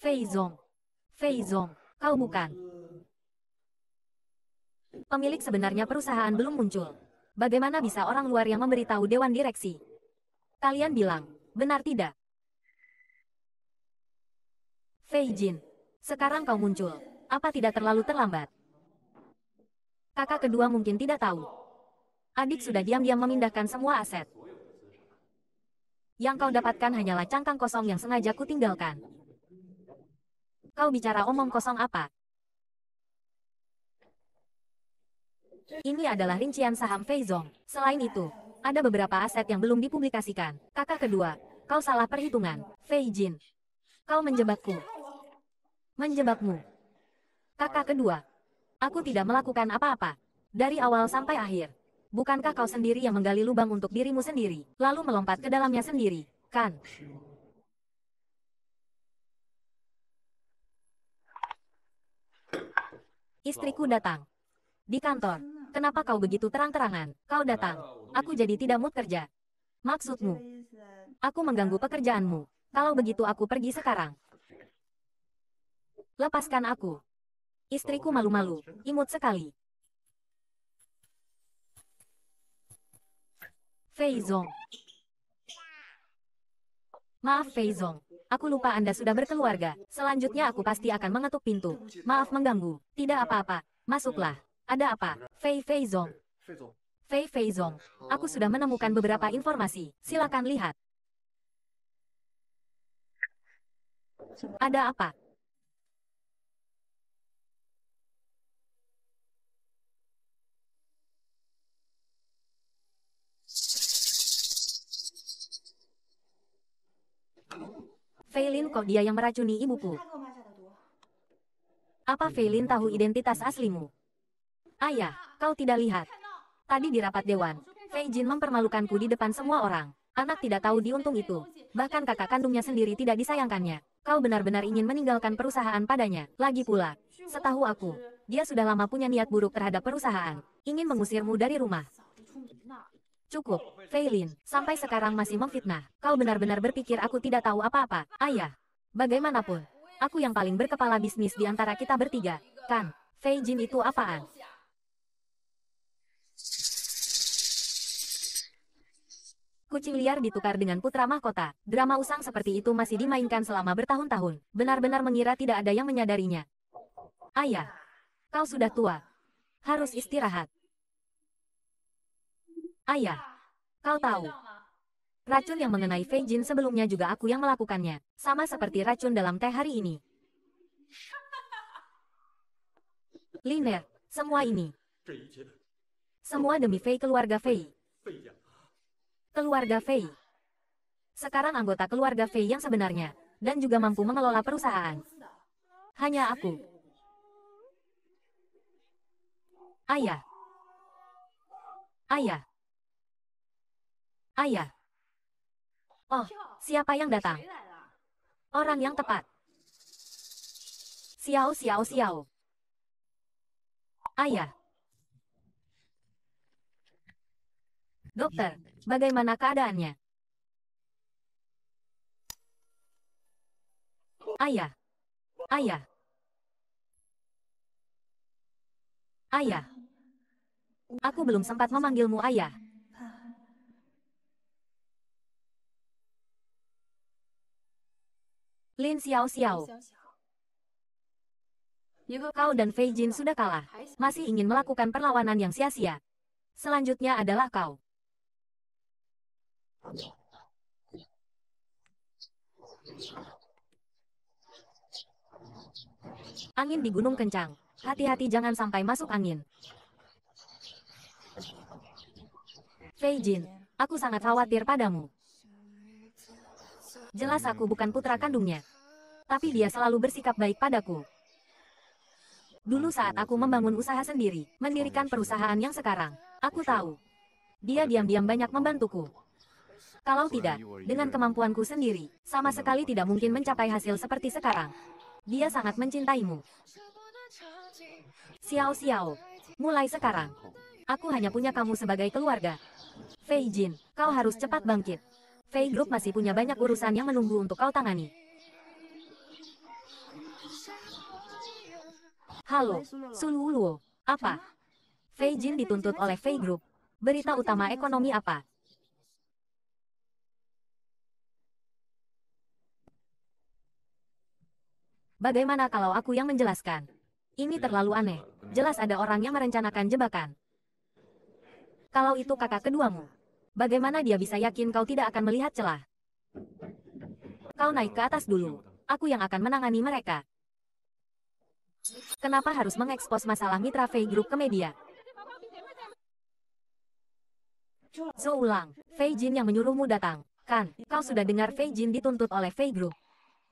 Feizong. Feizong, kau bukan. Pemilik sebenarnya perusahaan belum muncul. Bagaimana bisa orang luar yang memberitahu dewan direksi? Kalian bilang, benar tidak? Fei Jin, sekarang kau muncul. Apa tidak terlalu terlambat? Kakak kedua mungkin tidak tahu. Adik sudah diam-diam memindahkan semua aset. Yang kau dapatkan hanyalah cangkang kosong yang sengaja kutinggalkan. Kau bicara omong kosong apa? Ini adalah rincian saham Feizong. Selain itu, ada beberapa aset yang belum dipublikasikan. Kakak kedua, kau salah perhitungan. Fei Jin. Kau menjebakku. Menjebakmu. Kakak kedua, aku tidak melakukan apa-apa. Dari awal sampai akhir, bukankah kau sendiri yang menggali lubang untuk dirimu sendiri, lalu melompat ke dalamnya sendiri, kan? Istriku datang. Di kantor. Kenapa kau begitu terang-terangan? Kau datang. Aku jadi tidak mood kerja. Maksudmu? Aku mengganggu pekerjaanmu. Kalau begitu aku pergi sekarang. Lepaskan aku. Istriku malu-malu, imut sekali. Feizong. Maaf Feizong, Aku lupa Anda sudah berkeluarga. Selanjutnya aku pasti akan mengetuk pintu. Maaf mengganggu. Tidak apa-apa. Masuklah. Ada apa? Fei Fei Zong. Fei Fei Zong. Aku sudah menemukan beberapa informasi. Silakan lihat. Ada apa? Feilin kok dia yang meracuni ibuku? Apa Feilin tahu identitas aslimu? Ayah, kau tidak lihat. Tadi di rapat dewan, Fei Jin mempermalukanku di depan semua orang. Anak tidak tahu diuntung itu. Bahkan kakak kandungnya sendiri tidak disayangkannya. Kau benar-benar ingin meninggalkan perusahaan padanya. Lagi pula, setahu aku, dia sudah lama punya niat buruk terhadap perusahaan. Ingin mengusirmu dari rumah. Cukup, Feilin, sampai sekarang masih memfitnah. Kau benar-benar berpikir aku tidak tahu apa-apa, ayah. Bagaimanapun, aku yang paling berkepala bisnis di antara kita bertiga, kan? Fei Jin itu apaan? Kucing liar ditukar dengan putra mahkota. Drama usang seperti itu masih dimainkan selama bertahun-tahun. Benar-benar mengira tidak ada yang menyadarinya. Ayah, kau sudah tua. Harus istirahat. Ayah, ya, kau tahu. Racun yang mengenai Fei Jin sebelumnya juga aku yang melakukannya. Sama seperti racun dalam teh hari ini. Liner, semua ini. Semua demi Fei keluarga Fei. Keluarga Fei. Sekarang anggota keluarga Fei yang sebenarnya. Dan juga mampu mengelola perusahaan. Hanya aku. Ayah. Ayah. Ya. Ya. Ayah. Iya. Oh, siapa yang datang? Orang yang tepat. Xiao Xiao Xiao. Ayah. Iya. Dokter, bagaimana keadaannya? Ayah. Ayah. Iya. Ayah. Aku belum sempat memanggilmu ayah. Lin Xiao Xiao. Yuhu Kau dan Fei Jin sudah kalah, masih ingin melakukan perlawanan yang sia-sia. Selanjutnya adalah kau. Angin di gunung kencang. Hati-hati jangan sampai masuk angin. Fei Jin, aku sangat khawatir padamu. Jelas aku bukan putra kandungnya tapi dia selalu bersikap baik padaku. Dulu saat aku membangun usaha sendiri, mendirikan perusahaan yang sekarang, aku tahu. Dia diam-diam banyak membantuku. Kalau tidak, dengan kemampuanku sendiri, sama sekali tidak mungkin mencapai hasil seperti sekarang. Dia sangat mencintaimu. Xiao Xiao, mulai sekarang. Aku hanya punya kamu sebagai keluarga. Fei Jin, kau harus cepat bangkit. Fei Group masih punya banyak urusan yang menunggu untuk kau tangani. Halo, Sun Wuluo. Apa? Fei Jin dituntut oleh Fei Group. Berita utama ekonomi apa? Bagaimana kalau aku yang menjelaskan? Ini ya, terlalu aneh. Jelas ada orang yang merencanakan jebakan. Kalau itu kakak keduamu, bagaimana dia bisa yakin kau tidak akan melihat celah? Kau naik ke atas dulu. Aku yang akan menangani mereka. Kenapa harus mengekspos masalah mitra V Group ke media? Zou ulang, Fei Jin yang menyuruhmu datang. Kan, kau sudah dengar Fei Jin dituntut oleh Fei Group.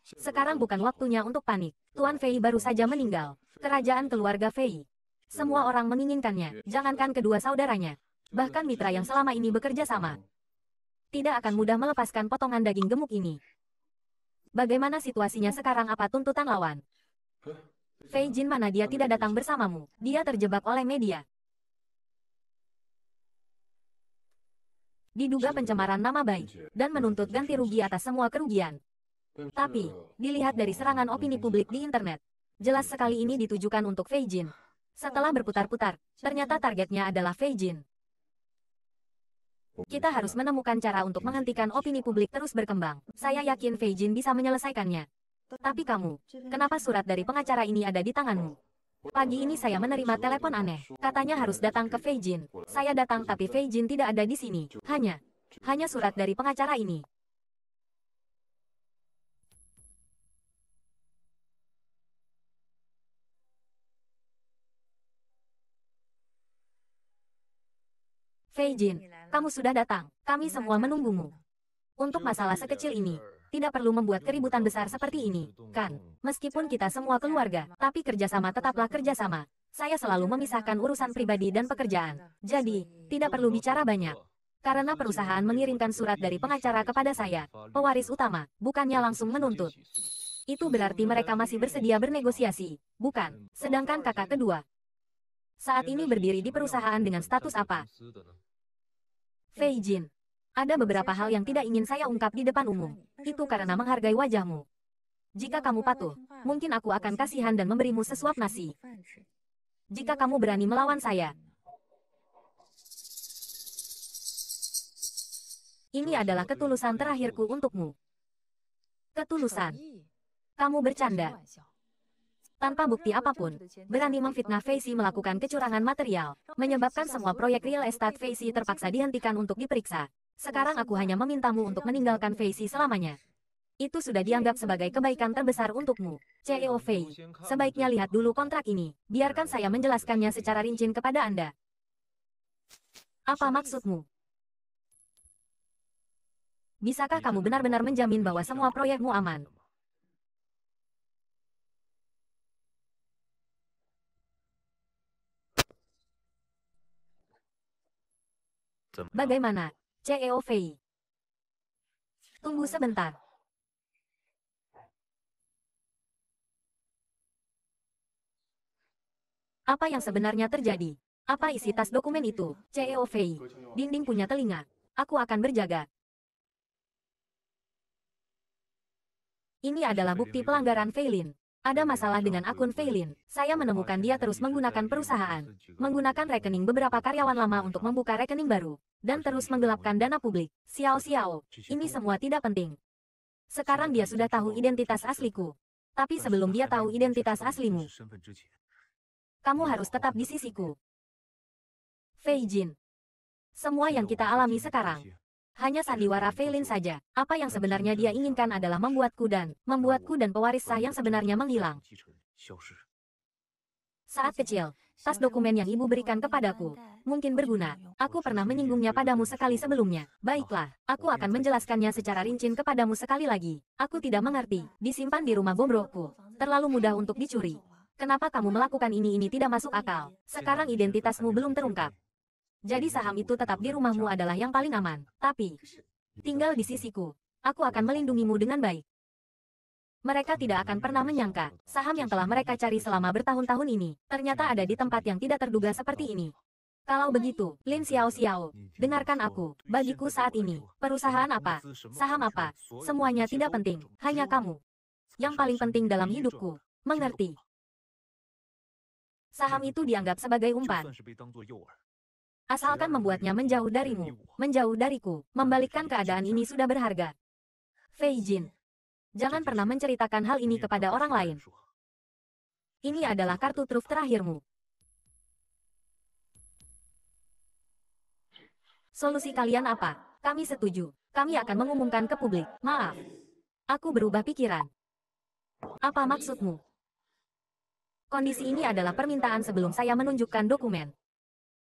Sekarang bukan waktunya untuk panik. Tuan Fei baru saja meninggal. Kerajaan keluarga Fei. Semua orang menginginkannya, jangankan kedua saudaranya. Bahkan mitra yang selama ini bekerja sama. Tidak akan mudah melepaskan potongan daging gemuk ini. Bagaimana situasinya sekarang apa tuntutan lawan? Fei Jin mana dia tidak datang bersamamu, dia terjebak oleh media. Diduga pencemaran nama baik, dan menuntut ganti rugi atas semua kerugian. Tapi, dilihat dari serangan opini publik di internet, jelas sekali ini ditujukan untuk Fei Jin. Setelah berputar-putar, ternyata targetnya adalah Fei Jin. Kita harus menemukan cara untuk menghentikan opini publik terus berkembang. Saya yakin Fei Jin bisa menyelesaikannya. Tapi kamu, kenapa surat dari pengacara ini ada di tanganmu? Pagi ini saya menerima telepon aneh. Katanya harus datang ke Feijin. Saya datang tapi Feijin tidak ada di sini. Hanya, hanya surat dari pengacara ini. Feijin, kamu sudah datang. Kami semua menunggumu. Untuk masalah sekecil ini, tidak perlu membuat keributan besar seperti ini, kan? Meskipun kita semua keluarga, tapi kerjasama tetaplah kerjasama. Saya selalu memisahkan urusan pribadi dan pekerjaan. Jadi, tidak perlu bicara banyak. Karena perusahaan mengirimkan surat dari pengacara kepada saya, pewaris utama, bukannya langsung menuntut. Itu berarti mereka masih bersedia bernegosiasi, bukan? Sedangkan kakak kedua, saat ini berdiri di perusahaan dengan status apa? Feijin. Ada beberapa hal yang tidak ingin saya ungkap di depan umum. Itu karena menghargai wajahmu. Jika kamu patuh, mungkin aku akan kasihan dan memberimu sesuap nasi. Jika kamu berani melawan saya. Ini adalah ketulusan terakhirku untukmu. Ketulusan. Kamu bercanda. Tanpa bukti apapun, berani memfitnah Feisi melakukan kecurangan material, menyebabkan semua proyek real estate Feisi terpaksa dihentikan untuk diperiksa. Sekarang aku hanya memintamu untuk meninggalkan Feisi selamanya. Itu sudah dianggap sebagai kebaikan terbesar untukmu. CEO Fei, sebaiknya lihat dulu kontrak ini. Biarkan saya menjelaskannya secara rinci kepada Anda. Apa maksudmu? Bisakah kamu benar-benar menjamin bahwa semua proyekmu aman? Bagaimana? CEO Fei. Tunggu sebentar. Apa yang sebenarnya terjadi? Apa isi tas dokumen itu? CEO Fei. Dinding punya telinga. Aku akan berjaga. Ini adalah bukti pelanggaran Feilin. Ada masalah dengan akun Feilin. Saya menemukan dia terus menggunakan perusahaan. Menggunakan rekening beberapa karyawan lama untuk membuka rekening baru. Dan terus menggelapkan dana publik. Xiao Xiao, ini semua tidak penting. Sekarang dia sudah tahu identitas asliku. Tapi sebelum dia tahu identitas aslimu, kamu harus tetap di sisiku. Feijin. Semua yang kita alami sekarang, hanya sandiwara Felin saja. Apa yang sebenarnya dia inginkan adalah membuatku dan membuatku dan pewaris sah yang sebenarnya menghilang. Saat kecil, tas dokumen yang ibu berikan kepadaku mungkin berguna. Aku pernah menyinggungnya padamu sekali sebelumnya. Baiklah, aku akan menjelaskannya secara rinci kepadamu sekali lagi. Aku tidak mengerti. Disimpan di rumah gombrokku. Terlalu mudah untuk dicuri. Kenapa kamu melakukan ini ini tidak masuk akal. Sekarang identitasmu belum terungkap. Jadi saham itu tetap di rumahmu adalah yang paling aman. Tapi, tinggal di sisiku. Aku akan melindungimu dengan baik. Mereka tidak akan pernah menyangka, saham yang telah mereka cari selama bertahun-tahun ini, ternyata ada di tempat yang tidak terduga seperti ini. Kalau begitu, Lin Xiao Xiao, dengarkan aku, bagiku saat ini, perusahaan apa, saham apa, semuanya tidak penting, hanya kamu. Yang paling penting dalam hidupku, mengerti. Saham itu dianggap sebagai umpan. Asalkan membuatnya menjauh darimu, menjauh dariku, membalikkan keadaan ini sudah berharga. Fei Jin. Jangan pernah menceritakan hal ini kepada orang lain. Ini adalah kartu truf terakhirmu. Solusi kalian apa? Kami setuju. Kami akan mengumumkan ke publik. Maaf. Aku berubah pikiran. Apa maksudmu? Kondisi ini adalah permintaan sebelum saya menunjukkan dokumen.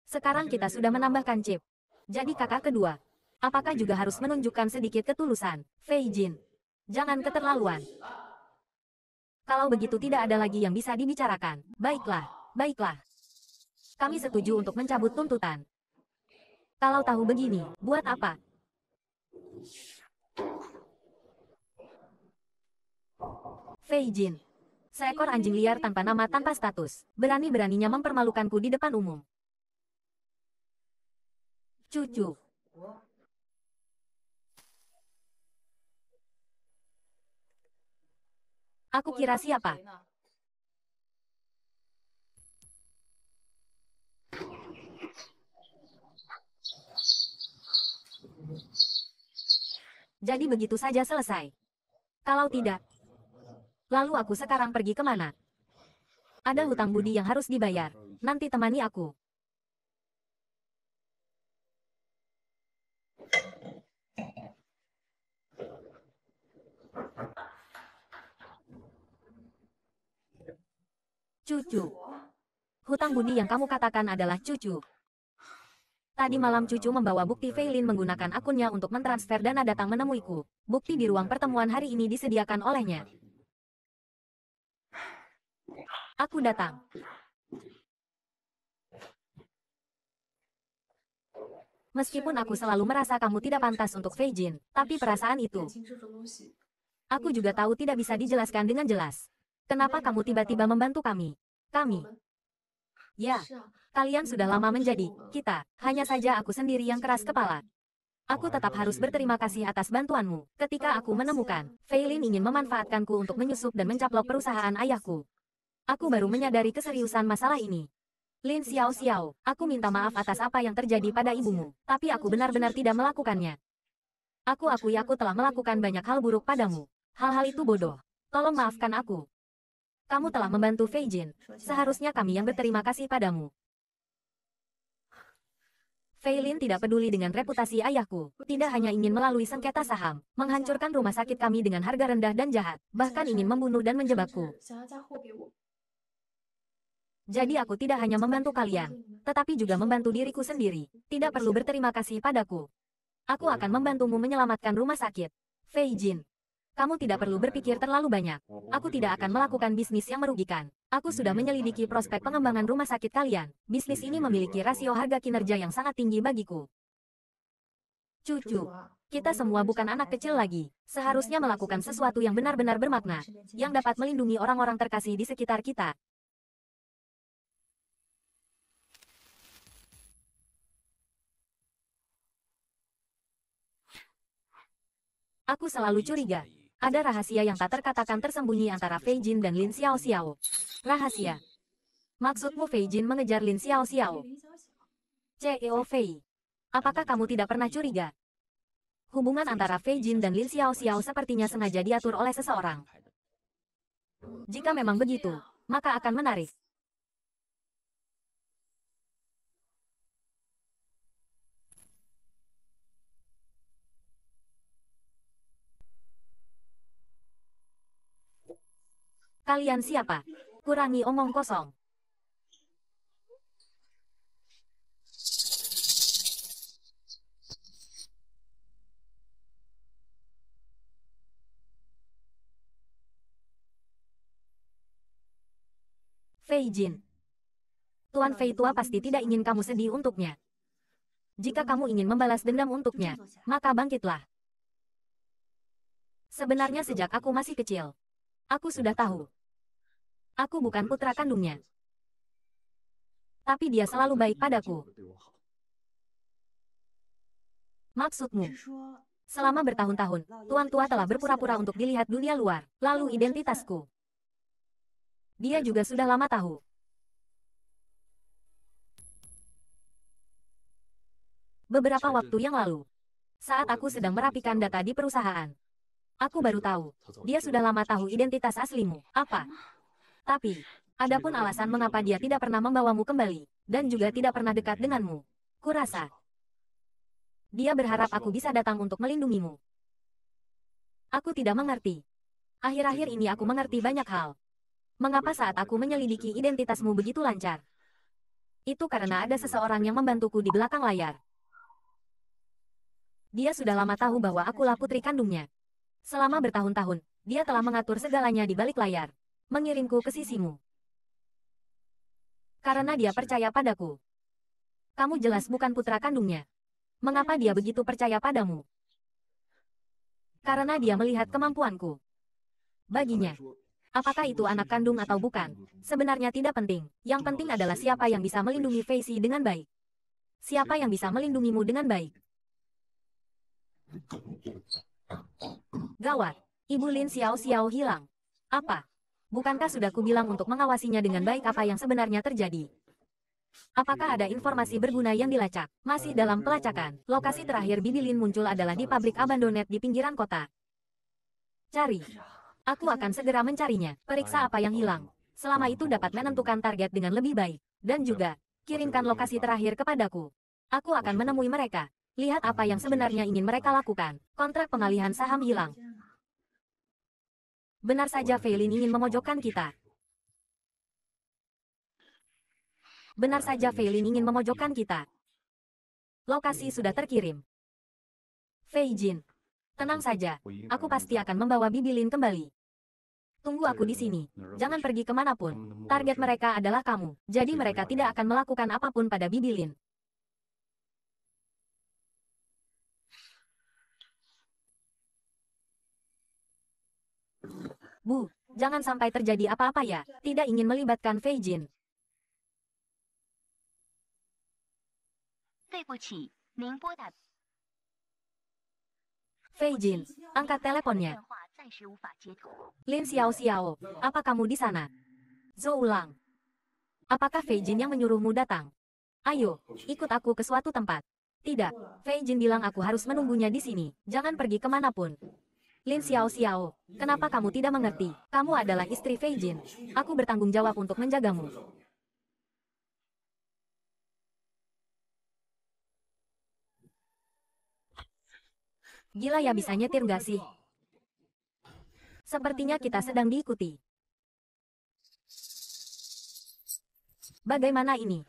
Sekarang kita sudah menambahkan chip. Jadi kakak kedua. Apakah juga harus menunjukkan sedikit ketulusan, Fei Jin? Jangan keterlaluan. Kalau begitu tidak ada lagi yang bisa dibicarakan. Baiklah, baiklah. Kami setuju untuk mencabut tuntutan. Kalau tahu begini, buat apa? Fei Jin. Seekor anjing liar tanpa nama tanpa status, berani-beraninya mempermalukanku di depan umum. Cucu. Aku kira siapa? Jadi begitu saja selesai. Kalau tidak, lalu aku sekarang pergi kemana? Ada hutang budi yang harus dibayar. Nanti temani aku. Cucu. Hutang budi yang kamu katakan adalah cucu. Tadi malam cucu membawa bukti Feilin menggunakan akunnya untuk mentransfer dana datang menemuiku. Bukti di ruang pertemuan hari ini disediakan olehnya. Aku datang. Meskipun aku selalu merasa kamu tidak pantas untuk Feijin, tapi perasaan itu. Aku juga tahu tidak bisa dijelaskan dengan jelas. Kenapa kamu tiba-tiba membantu kami? Kami. Ya, kalian sudah lama menjadi kita, hanya saja aku sendiri yang keras kepala. Aku tetap harus berterima kasih atas bantuanmu. Ketika aku menemukan, Feilin ingin memanfaatkanku untuk menyusup dan mencaplok perusahaan ayahku. Aku baru menyadari keseriusan masalah ini. Lin Xiao Xiao, aku minta maaf atas apa yang terjadi pada ibumu, tapi aku benar-benar tidak melakukannya. Aku akui aku telah melakukan banyak hal buruk padamu. Hal-hal itu bodoh. Tolong maafkan aku. Kamu telah membantu Fei Jin. Seharusnya kami yang berterima kasih padamu. Fei Lin tidak peduli dengan reputasi ayahku. Tidak hanya ingin melalui sengketa saham, menghancurkan rumah sakit kami dengan harga rendah dan jahat, bahkan ingin membunuh dan menjebakku. Jadi aku tidak hanya membantu kalian, tetapi juga membantu diriku sendiri. Tidak perlu berterima kasih padaku. Aku akan membantumu menyelamatkan rumah sakit. Fei Jin, kamu tidak perlu berpikir terlalu banyak. Aku tidak akan melakukan bisnis yang merugikan. Aku sudah menyelidiki prospek pengembangan rumah sakit kalian. Bisnis ini memiliki rasio harga kinerja yang sangat tinggi bagiku. Cucu, kita semua bukan anak kecil lagi. Seharusnya melakukan sesuatu yang benar-benar bermakna, yang dapat melindungi orang-orang terkasih di sekitar kita. Aku selalu curiga, ada rahasia yang tak terkatakan tersembunyi antara Fei Jin dan Lin Xiao Xiao. Rahasia. Maksudmu Fei Jin mengejar Lin Xiao Xiao? CEO Fei. Apakah kamu tidak pernah curiga? Hubungan antara Fei Jin dan Lin Xiao Xiao sepertinya sengaja diatur oleh seseorang. Jika memang begitu, maka akan menarik. Kalian siapa? Kurangi omong kosong. Fei Jin. Tuan Fei tua pasti tidak ingin kamu sedih untuknya. Jika kamu ingin membalas dendam untuknya, maka bangkitlah. Sebenarnya sejak aku masih kecil, aku sudah tahu Aku bukan putra kandungnya. Tapi dia selalu baik padaku. Maksudmu? Selama bertahun-tahun, Tuan Tua telah berpura-pura untuk dilihat dunia luar, lalu identitasku. Dia juga sudah lama tahu. Beberapa waktu yang lalu, saat aku sedang merapikan data di perusahaan, Aku baru tahu. Dia sudah lama tahu identitas aslimu. Apa? Tapi, adapun alasan mengapa dia tidak pernah membawamu kembali, dan juga tidak pernah dekat denganmu. Kurasa. Dia berharap aku bisa datang untuk melindungimu. Aku tidak mengerti. Akhir-akhir ini aku mengerti banyak hal. Mengapa saat aku menyelidiki identitasmu begitu lancar? Itu karena ada seseorang yang membantuku di belakang layar. Dia sudah lama tahu bahwa akulah putri kandungnya. Selama bertahun-tahun, dia telah mengatur segalanya di balik layar mengirimku ke sisimu. Karena dia percaya padaku. Kamu jelas bukan putra kandungnya. Mengapa dia begitu percaya padamu? Karena dia melihat kemampuanku. Baginya, apakah itu anak kandung atau bukan, sebenarnya tidak penting. Yang penting adalah siapa yang bisa melindungi Feisi dengan baik. Siapa yang bisa melindungimu dengan baik? Gawat, Ibu Lin Xiao Xiao hilang. Apa? bukankah sudah kubilang untuk mengawasinya dengan baik apa yang sebenarnya terjadi? Apakah ada informasi berguna yang dilacak? Masih dalam pelacakan, lokasi terakhir Bibilin muncul adalah di pabrik abandonet di pinggiran kota. Cari. Aku akan segera mencarinya. Periksa apa yang hilang. Selama itu dapat menentukan target dengan lebih baik. Dan juga, kirimkan lokasi terakhir kepadaku. Aku akan menemui mereka. Lihat apa yang sebenarnya ingin mereka lakukan. Kontrak pengalihan saham hilang. Benar saja Feilin ingin memojokkan kita. Benar saja Feilin ingin memojokkan kita. Lokasi sudah terkirim. Fei Jin, Tenang saja, aku pasti akan membawa Bibilin kembali. Tunggu aku di sini. Jangan pergi kemanapun. Target mereka adalah kamu, jadi mereka tidak akan melakukan apapun pada Bibilin. Bu, jangan sampai terjadi apa-apa ya, tidak ingin melibatkan Fei Jin. Fei Jin, angkat teleponnya. Lin Xiao Xiao, apa kamu di sana? Zhou ulang. Apakah Fei Jin yang menyuruhmu datang? Ayo, ikut aku ke suatu tempat. Tidak, Fei Jin bilang aku harus menunggunya di sini, jangan pergi kemanapun. Lin Xiao Xiao, kenapa kamu tidak mengerti? Kamu adalah istri Fei Jin. Aku bertanggung jawab untuk menjagamu. Gila ya bisa nyetir gak sih? Sepertinya kita sedang diikuti. Bagaimana ini?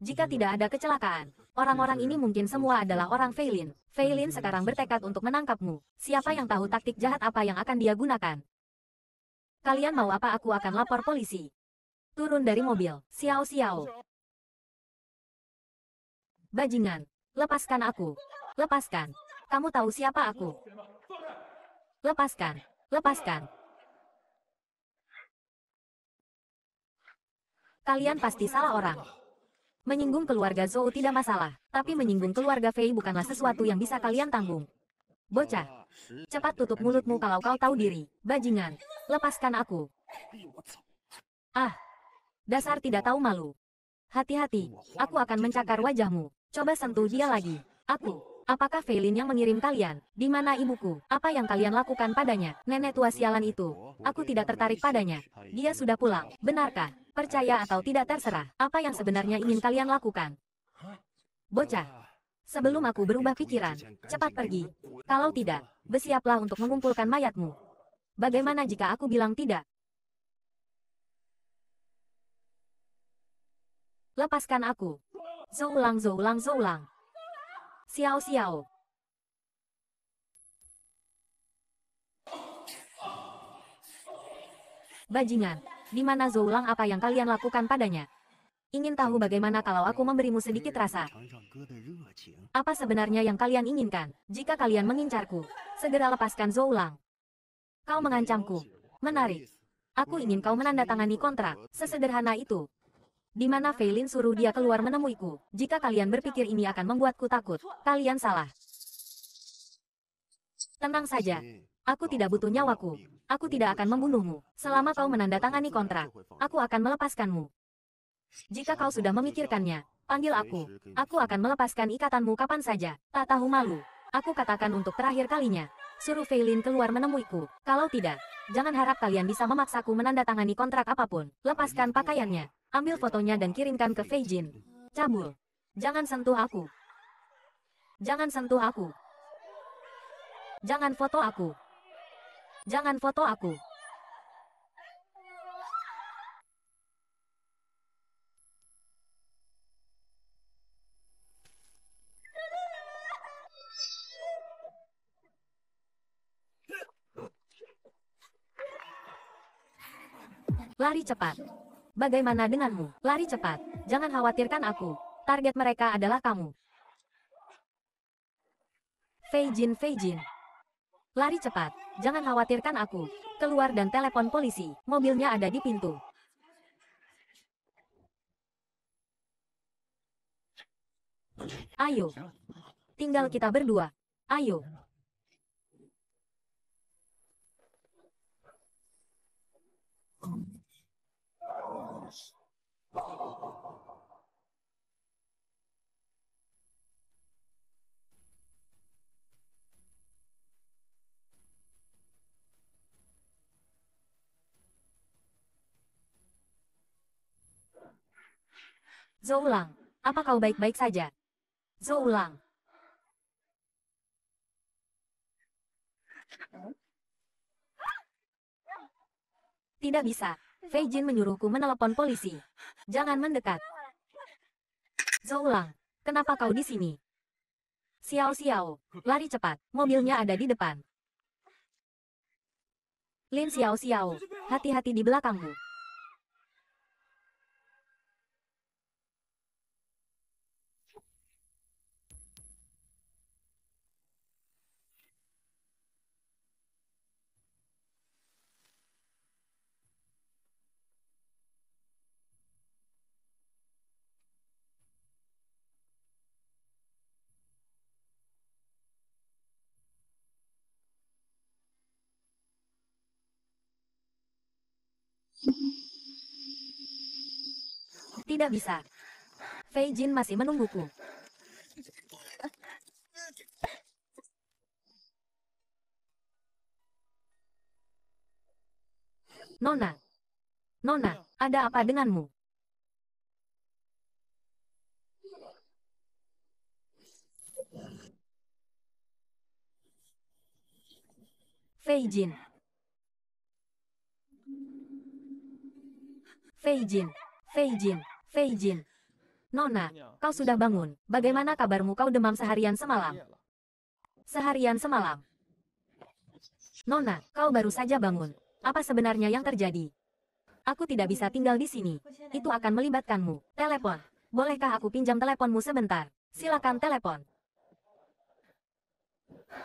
Jika tidak ada kecelakaan, orang-orang ini mungkin semua adalah orang Feilin. Feilin sekarang bertekad untuk menangkapmu. Siapa yang tahu taktik jahat apa yang akan dia gunakan? Kalian mau apa aku akan lapor polisi. Turun dari mobil, Xiao Xiao. Bajingan, lepaskan aku. Lepaskan. Kamu tahu siapa aku? Lepaskan, lepaskan. Kalian pasti salah orang. Menyinggung keluarga Zhou tidak masalah, tapi menyinggung keluarga Fei bukanlah sesuatu yang bisa kalian tanggung. Bocah, cepat tutup mulutmu kalau kau tahu diri, bajingan, lepaskan aku. Ah, dasar tidak tahu malu. Hati-hati, aku akan mencakar wajahmu. Coba sentuh dia lagi. Aku, Apakah Feilin yang mengirim kalian? Di mana ibuku? Apa yang kalian lakukan padanya? Nenek tua sialan itu. Aku tidak tertarik padanya. Dia sudah pulang. Benarkah? Percaya atau tidak terserah. Apa yang sebenarnya ingin kalian lakukan? Bocah. Sebelum aku berubah pikiran, cepat pergi. Kalau tidak, bersiaplah untuk mengumpulkan mayatmu. Bagaimana jika aku bilang tidak? Lepaskan aku. Zoulang, zoulang, zoulang. Xiao Xiao. Bajingan, di mana Lang? apa yang kalian lakukan padanya? Ingin tahu bagaimana kalau aku memberimu sedikit rasa? Apa sebenarnya yang kalian inginkan? Jika kalian mengincarku, segera lepaskan Lang. Kau mengancamku. Menarik. Aku ingin kau menandatangani kontrak, sesederhana itu di mana Feilin suruh dia keluar menemuiku. Jika kalian berpikir ini akan membuatku takut, kalian salah. Tenang saja. Aku tidak butuh nyawaku. Aku tidak akan membunuhmu. Selama kau menandatangani kontrak, aku akan melepaskanmu. Jika kau sudah memikirkannya, panggil aku. Aku akan melepaskan ikatanmu kapan saja. Tak tahu malu. Aku katakan untuk terakhir kalinya. Suruh Feilin keluar menemuiku. Kalau tidak, jangan harap kalian bisa memaksaku menandatangani kontrak apapun. Lepaskan pakaiannya. Ambil fotonya dan kirimkan ke Feijin. Cabul. Jangan sentuh aku. Jangan sentuh aku. Jangan foto aku. Jangan foto aku. Lari cepat. Bagaimana denganmu? Lari cepat. Jangan khawatirkan aku. Target mereka adalah kamu. Fei Jin, Fei Jin. Lari cepat. Jangan khawatirkan aku. Keluar dan telepon polisi. Mobilnya ada di pintu. Ayo. Tinggal kita berdua. Ayo. Dios. ulang, apa kau baik-baik saja? ulang. Tidak bisa, Fei Jin menyuruhku menelepon polisi. Jangan mendekat. Zoulang, kenapa kau di sini? Xiao Xiao, lari cepat, mobilnya ada di depan. Lin Xiao Xiao, hati-hati di belakangmu. Tidak bisa. Fei Jin masih menungguku. Nona. Nona, ada apa denganmu? Fei Jin, Feijin, Feijin, Feijin. Nona, iya. kau sudah bangun. Bagaimana kabarmu kau demam seharian semalam? Iya seharian semalam. Nona, kau baru saja bangun. Apa sebenarnya yang terjadi? Aku tidak bisa tinggal di sini. Itu akan melibatkanmu. Telepon. Bolehkah aku pinjam teleponmu sebentar? Silakan telepon.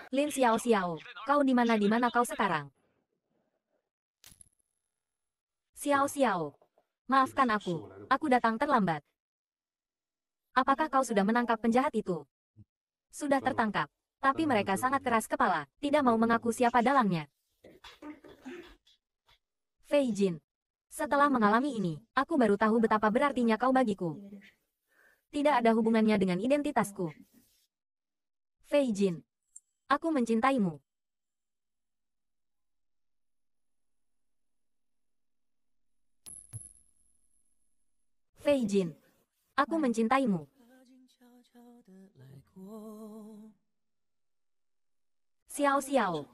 Lin Xiao Xiao, kau di mana di mana kau sekarang? Xiao Xiao, Maafkan aku, aku datang terlambat. Apakah kau sudah menangkap penjahat itu? Sudah tertangkap, tapi mereka sangat keras kepala, tidak mau mengaku siapa dalangnya. Fei Jin. Setelah mengalami ini, aku baru tahu betapa berartinya kau bagiku. Tidak ada hubungannya dengan identitasku. Fei Jin. Aku mencintaimu. Fei Jin, aku mencintaimu. Xiao Xiao.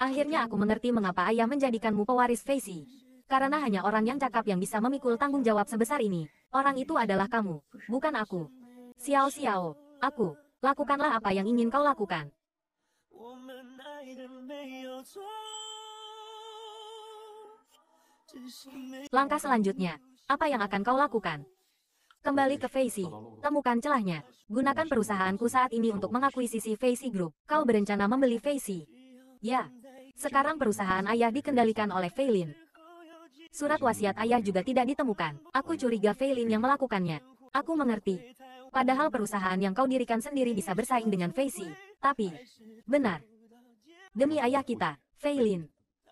Akhirnya aku mengerti mengapa ayah menjadikanmu pewaris Fei Xi. Karena hanya orang yang cakap yang bisa memikul tanggung jawab sebesar ini. Orang itu adalah kamu, bukan aku. Xiao Xiao, aku, lakukanlah apa yang ingin kau lakukan. Langkah selanjutnya, apa yang akan kau lakukan? Kembali ke Feisi, temukan celahnya. Gunakan perusahaanku saat ini untuk mengakuisisi Feisi Group. Kau berencana membeli Feisi? Ya. Sekarang perusahaan ayah dikendalikan oleh Feilin. Surat wasiat ayah juga tidak ditemukan. Aku curiga Feilin yang melakukannya. Aku mengerti. Padahal perusahaan yang kau dirikan sendiri bisa bersaing dengan Feisi. Tapi, benar. Demi ayah kita, Feilin.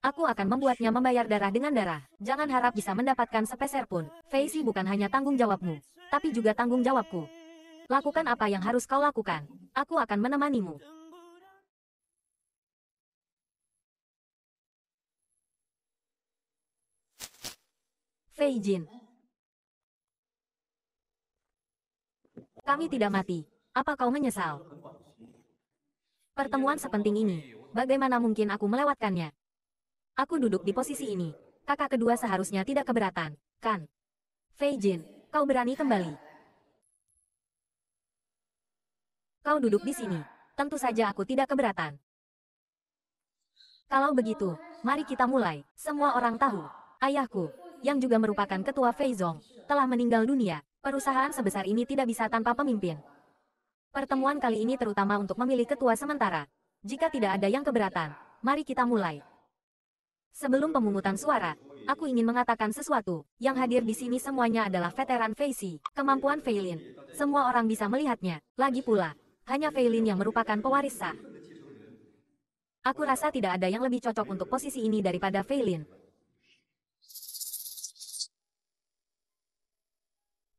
Aku akan membuatnya membayar darah dengan darah. Jangan harap bisa mendapatkan sepeser pun. Feisi bukan hanya tanggung jawabmu, tapi juga tanggung jawabku. Lakukan apa yang harus kau lakukan. Aku akan menemanimu. Fei Jin, Kami tidak mati. Apa kau menyesal? Pertemuan sepenting ini, bagaimana mungkin aku melewatkannya? Aku duduk di posisi ini. Kakak kedua seharusnya tidak keberatan, kan? Fei Jin, kau berani kembali. Kau duduk di sini. Tentu saja aku tidak keberatan. Kalau begitu, mari kita mulai. Semua orang tahu, ayahku, yang juga merupakan ketua Fei Zong, telah meninggal dunia. Perusahaan sebesar ini tidak bisa tanpa pemimpin. Pertemuan kali ini terutama untuk memilih ketua sementara. Jika tidak ada yang keberatan, mari kita mulai. Sebelum pemungutan suara, aku ingin mengatakan sesuatu. Yang hadir di sini semuanya adalah veteran Feisi, kemampuan Feilin. Semua orang bisa melihatnya. Lagi pula, hanya Feilin yang merupakan pewaris sah. Aku rasa tidak ada yang lebih cocok untuk posisi ini daripada Feilin.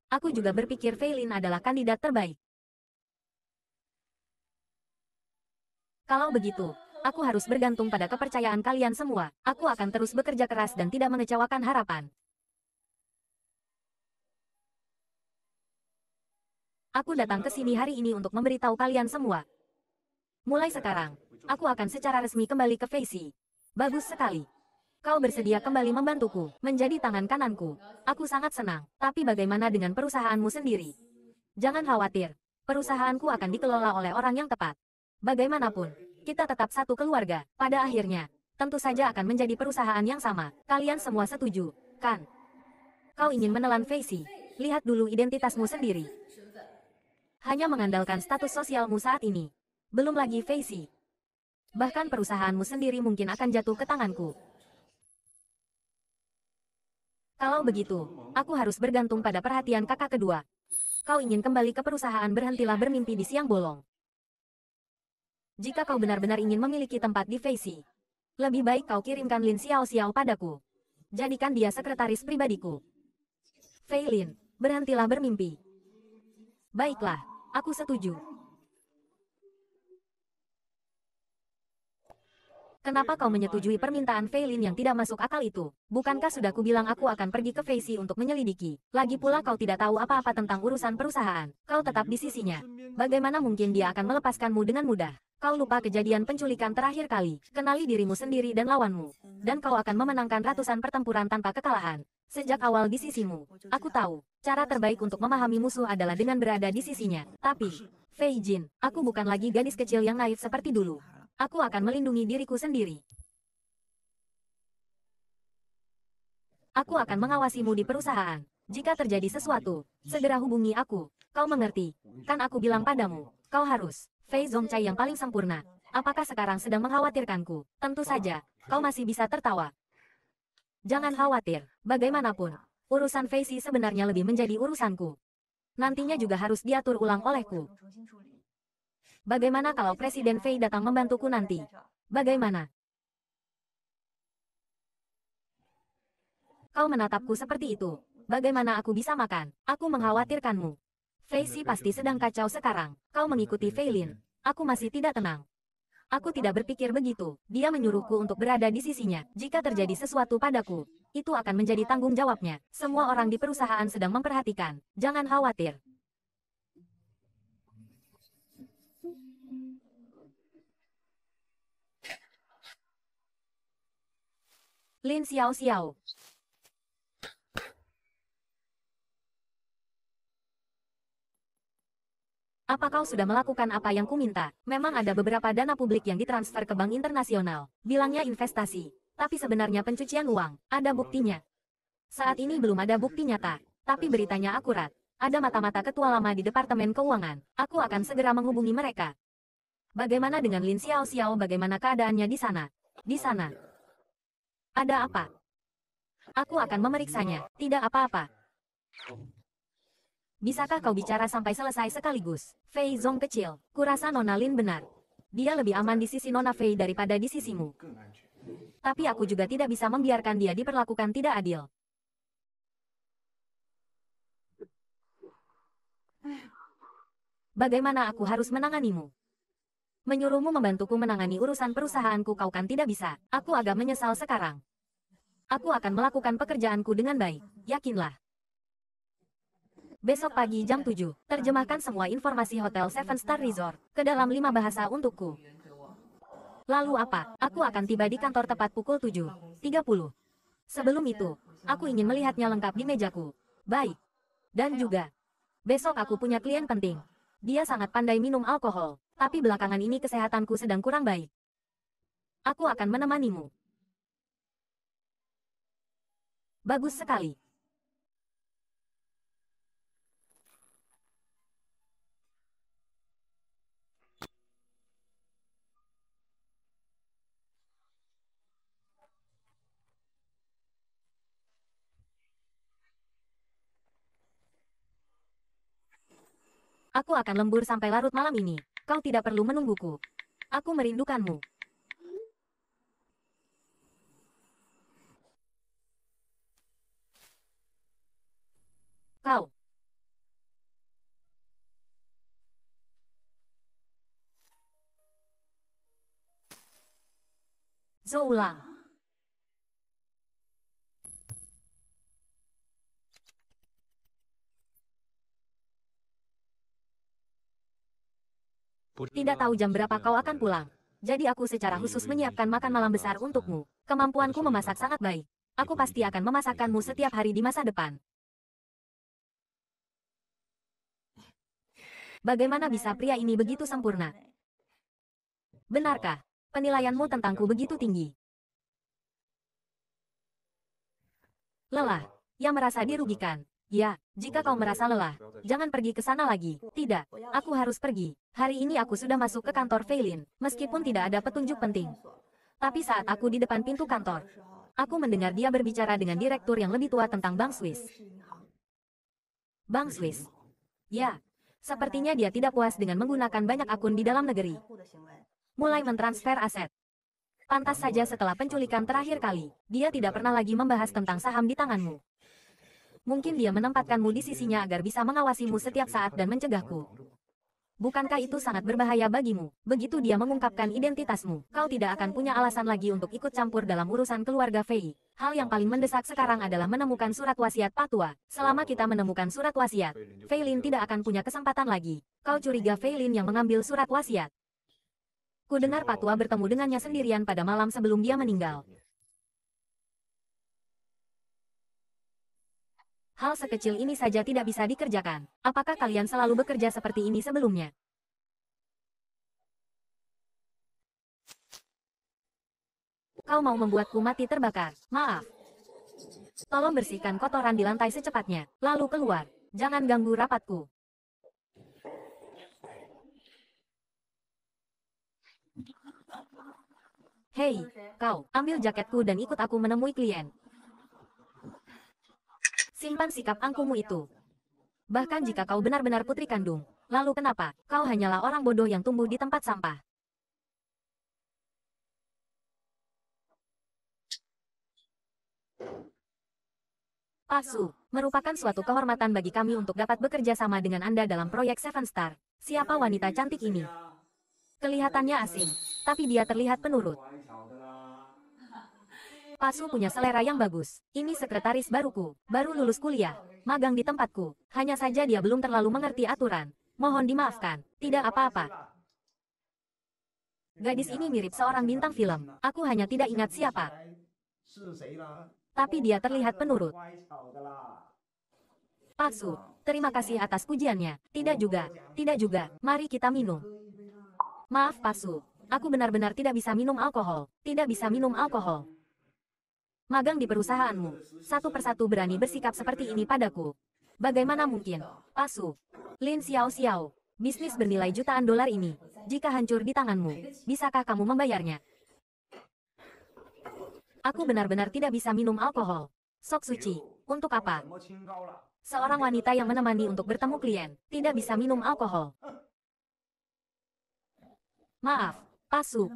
Aku juga berpikir Feilin adalah kandidat terbaik. Kalau begitu, Aku harus bergantung pada kepercayaan kalian semua. Aku akan terus bekerja keras dan tidak mengecewakan harapan. Aku datang ke sini hari ini untuk memberitahu kalian semua. Mulai sekarang, aku akan secara resmi kembali ke Feisi. Bagus sekali. Kau bersedia kembali membantuku, menjadi tangan kananku. Aku sangat senang, tapi bagaimana dengan perusahaanmu sendiri? Jangan khawatir, perusahaanku akan dikelola oleh orang yang tepat. Bagaimanapun, kita tetap satu keluarga. Pada akhirnya, tentu saja akan menjadi perusahaan yang sama. Kalian semua setuju, kan? Kau ingin menelan Feisi? Lihat dulu identitasmu sendiri. Hanya mengandalkan status sosialmu saat ini. Belum lagi Feisi. Bahkan perusahaanmu sendiri mungkin akan jatuh ke tanganku. Kalau begitu, aku harus bergantung pada perhatian kakak kedua. Kau ingin kembali ke perusahaan berhentilah bermimpi di siang bolong jika kau benar-benar ingin memiliki tempat di Feisi, Lebih baik kau kirimkan Lin Xiao Xiao padaku. Jadikan dia sekretaris pribadiku. Fei Lin, berhentilah bermimpi. Baiklah, aku setuju. Kenapa kau menyetujui permintaan Feilin yang tidak masuk akal itu? Bukankah sudah kubilang aku akan pergi ke Feisi untuk menyelidiki? Lagi pula kau tidak tahu apa-apa tentang urusan perusahaan. Kau tetap di sisinya. Bagaimana mungkin dia akan melepaskanmu dengan mudah? Kau lupa kejadian penculikan terakhir kali. Kenali dirimu sendiri dan lawanmu. Dan kau akan memenangkan ratusan pertempuran tanpa kekalahan. Sejak awal di sisimu, aku tahu, cara terbaik untuk memahami musuh adalah dengan berada di sisinya. Tapi, Fei Jin, aku bukan lagi gadis kecil yang naif seperti dulu aku akan melindungi diriku sendiri. Aku akan mengawasimu di perusahaan. Jika terjadi sesuatu, segera hubungi aku. Kau mengerti, kan aku bilang padamu, kau harus. Fei Zongcai yang paling sempurna. Apakah sekarang sedang mengkhawatirkanku? Tentu saja, kau masih bisa tertawa. Jangan khawatir, bagaimanapun, urusan Fei Xi sebenarnya lebih menjadi urusanku. Nantinya juga harus diatur ulang olehku. Bagaimana kalau Presiden Fei datang membantuku nanti? Bagaimana? Kau menatapku seperti itu. Bagaimana aku bisa makan? Aku mengkhawatirkanmu. Fei Si pasti sedang kacau sekarang. Kau mengikuti Fei Lin. Aku masih tidak tenang. Aku tidak berpikir begitu. Dia menyuruhku untuk berada di sisinya. Jika terjadi sesuatu padaku, itu akan menjadi tanggung jawabnya. Semua orang di perusahaan sedang memperhatikan. Jangan khawatir. Lin Xiao Xiao. Apa kau sudah melakukan apa yang kuminta? Memang ada beberapa dana publik yang ditransfer ke bank internasional. Bilangnya investasi. Tapi sebenarnya pencucian uang. Ada buktinya. Saat ini belum ada bukti nyata. Tapi beritanya akurat. Ada mata-mata ketua lama di Departemen Keuangan. Aku akan segera menghubungi mereka. Bagaimana dengan Lin Xiao Xiao bagaimana keadaannya di sana? Di sana, ada apa? Aku akan memeriksanya, tidak apa-apa. Bisakah kau bicara sampai selesai sekaligus? Fei Zong kecil, kurasa Nona Lin benar. Dia lebih aman di sisi Nona Fei daripada di sisimu. Tapi aku juga tidak bisa membiarkan dia diperlakukan tidak adil. Bagaimana aku harus menanganimu? menyuruhmu membantuku menangani urusan perusahaanku kau kan tidak bisa, aku agak menyesal sekarang. Aku akan melakukan pekerjaanku dengan baik, yakinlah. Besok pagi jam 7, terjemahkan semua informasi Hotel Seven Star Resort ke dalam lima bahasa untukku. Lalu apa? Aku akan tiba di kantor tepat pukul 7.30. Sebelum itu, aku ingin melihatnya lengkap di mejaku. Baik. Dan juga, besok aku punya klien penting. Dia sangat pandai minum alkohol, tapi belakangan ini kesehatanku sedang kurang baik. Aku akan menemanimu. Bagus sekali. Aku akan lembur sampai larut malam ini. Kau tidak perlu menungguku. Aku merindukanmu. Kau. Zola. Tidak tahu jam berapa kau akan pulang. Jadi aku secara iya, khusus iya, iya. menyiapkan makan malam besar untukmu. Kemampuanku memasak sangat baik. Aku pasti akan memasakkanmu setiap hari di masa depan. Bagaimana bisa pria ini begitu sempurna? Benarkah? Penilaianmu tentangku begitu tinggi. Lelah, yang merasa dirugikan. Ya, jika kau merasa lelah, jangan pergi ke sana lagi. Tidak, aku harus pergi. Hari ini aku sudah masuk ke kantor Feilin, meskipun tidak ada petunjuk penting. Tapi saat aku di depan pintu kantor, aku mendengar dia berbicara dengan direktur yang lebih tua tentang Bank Swiss. Bank Swiss. Ya, sepertinya dia tidak puas dengan menggunakan banyak akun di dalam negeri. Mulai mentransfer aset. Pantas saja setelah penculikan terakhir kali, dia tidak pernah lagi membahas tentang saham di tanganmu mungkin dia menempatkanmu di sisinya agar bisa mengawasimu setiap saat dan mencegahku. Bukankah itu sangat berbahaya bagimu? Begitu dia mengungkapkan identitasmu, kau tidak akan punya alasan lagi untuk ikut campur dalam urusan keluarga Fei. Hal yang paling mendesak sekarang adalah menemukan surat wasiat Patua. Selama kita menemukan surat wasiat, Fei Lin tidak akan punya kesempatan lagi. Kau curiga Fei Lin yang mengambil surat wasiat. Ku dengar Patua bertemu dengannya sendirian pada malam sebelum dia meninggal. hal sekecil ini saja tidak bisa dikerjakan. Apakah kalian selalu bekerja seperti ini sebelumnya? Kau mau membuatku mati terbakar. Maaf. Tolong bersihkan kotoran di lantai secepatnya, lalu keluar. Jangan ganggu rapatku. Hei, kau, ambil jaketku dan ikut aku menemui klien simpan sikap angkumu itu. Bahkan jika kau benar-benar putri kandung, lalu kenapa, kau hanyalah orang bodoh yang tumbuh di tempat sampah. Pasu, merupakan suatu kehormatan bagi kami untuk dapat bekerja sama dengan Anda dalam proyek Seven Star. Siapa wanita cantik ini? Kelihatannya asing, tapi dia terlihat penurut. Pasu punya selera yang bagus. Ini sekretaris baruku, baru lulus kuliah, magang di tempatku. Hanya saja dia belum terlalu mengerti aturan. Mohon dimaafkan, tidak apa-apa. Gadis ini mirip seorang bintang film. Aku hanya tidak ingat siapa. Tapi dia terlihat penurut. Pasu, terima kasih atas pujiannya. Tidak juga, tidak juga. Mari kita minum. Maaf Pasu, aku benar-benar tidak bisa minum alkohol. Tidak bisa minum alkohol. Magang di perusahaanmu. Satu persatu berani bersikap seperti ini padaku. Bagaimana mungkin? Pasu. Lin Xiao Xiao. Bisnis bernilai jutaan dolar ini. Jika hancur di tanganmu, bisakah kamu membayarnya? Aku benar-benar tidak bisa minum alkohol. Sok suci. Untuk apa? Seorang wanita yang menemani untuk bertemu klien, tidak bisa minum alkohol. Maaf, Pasu.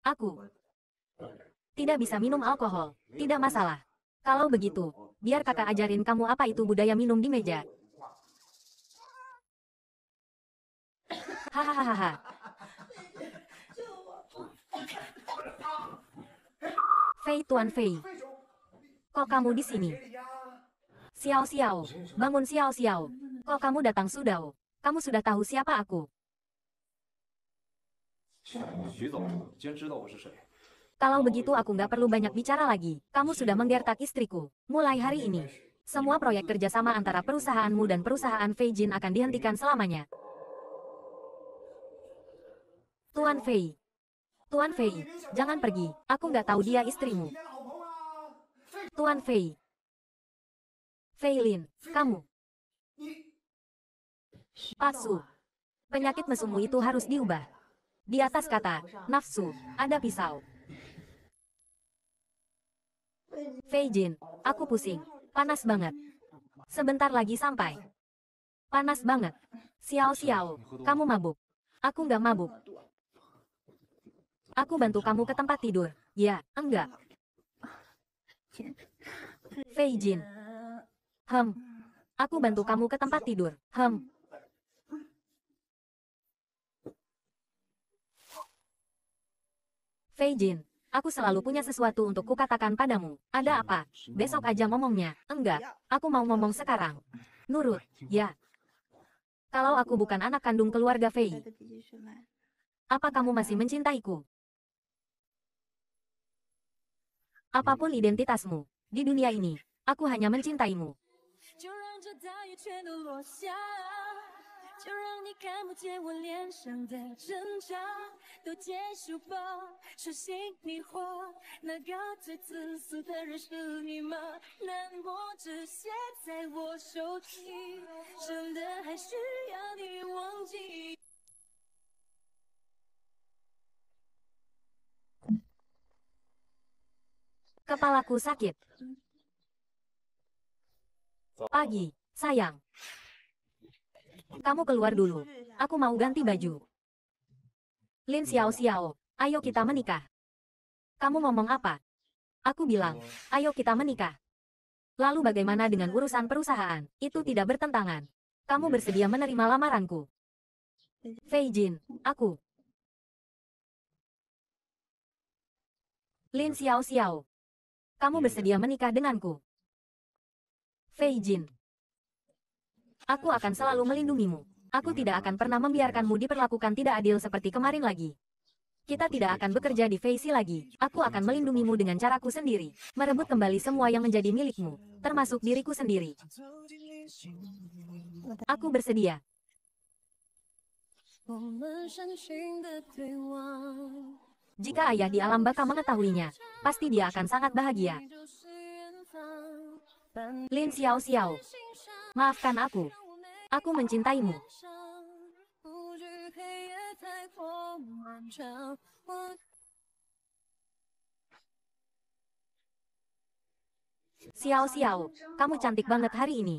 Aku, tidak bisa minum alkohol. Tidak masalah. Kalau begitu, biar kakak ajarin kamu apa itu budaya minum di meja. Hahaha. Fei Tuan Fei. Kok kamu di sini? Xiao Xiao, bangun Xiao Xiao. Kok kamu datang sudah? Kamu sudah tahu siapa aku? Kalau begitu aku nggak perlu banyak bicara lagi. Kamu sudah menggertak istriku. Mulai hari ini, semua proyek kerjasama antara perusahaanmu dan perusahaan Feijin akan dihentikan selamanya. Tuan Fei. Tuan Fei, jangan pergi. Aku nggak tahu dia istrimu. Tuan Fei. Fei Lin, kamu. Su, Penyakit mesummu itu harus diubah. Di atas kata, nafsu, ada pisau. Fei Jin, aku pusing. Panas banget. Sebentar lagi sampai. Panas banget. Xiao Xiao, kamu mabuk. Aku nggak mabuk. Aku bantu kamu ke tempat tidur. Ya, enggak. Fei Jin. Hem. Aku bantu kamu ke tempat tidur. Hem. Fei Jin, Aku selalu punya sesuatu untuk kukatakan padamu. Ada apa? Besok aja ngomongnya. Enggak, aku mau ngomong sekarang. Nurut, ya. Kalau aku bukan anak kandung keluarga Fei. Apa kamu masih mencintaiku? Apapun identitasmu, di dunia ini, aku hanya mencintaimu. kepalku sakit. pagi, sayang. Kamu keluar dulu. Aku mau ganti baju. Lin Xiao Xiao, ayo kita menikah. Kamu ngomong apa? Aku bilang, ayo kita menikah. Lalu bagaimana dengan urusan perusahaan? Itu tidak bertentangan. Kamu bersedia menerima lamaranku? Fei Jin, aku. Lin Xiao Xiao, kamu bersedia menikah denganku? Fei Jin, Aku akan selalu melindungimu. Aku tidak akan pernah membiarkanmu diperlakukan tidak adil seperti kemarin lagi. Kita tidak akan bekerja di Feisi lagi. Aku akan melindungimu dengan caraku sendiri. Merebut kembali semua yang menjadi milikmu, termasuk diriku sendiri. Aku bersedia. Jika ayah di alam baka mengetahuinya, pasti dia akan sangat bahagia. Lin Xiao Xiao Maafkan aku. Aku mencintaimu. Xiao Xiao, kamu cantik banget hari ini.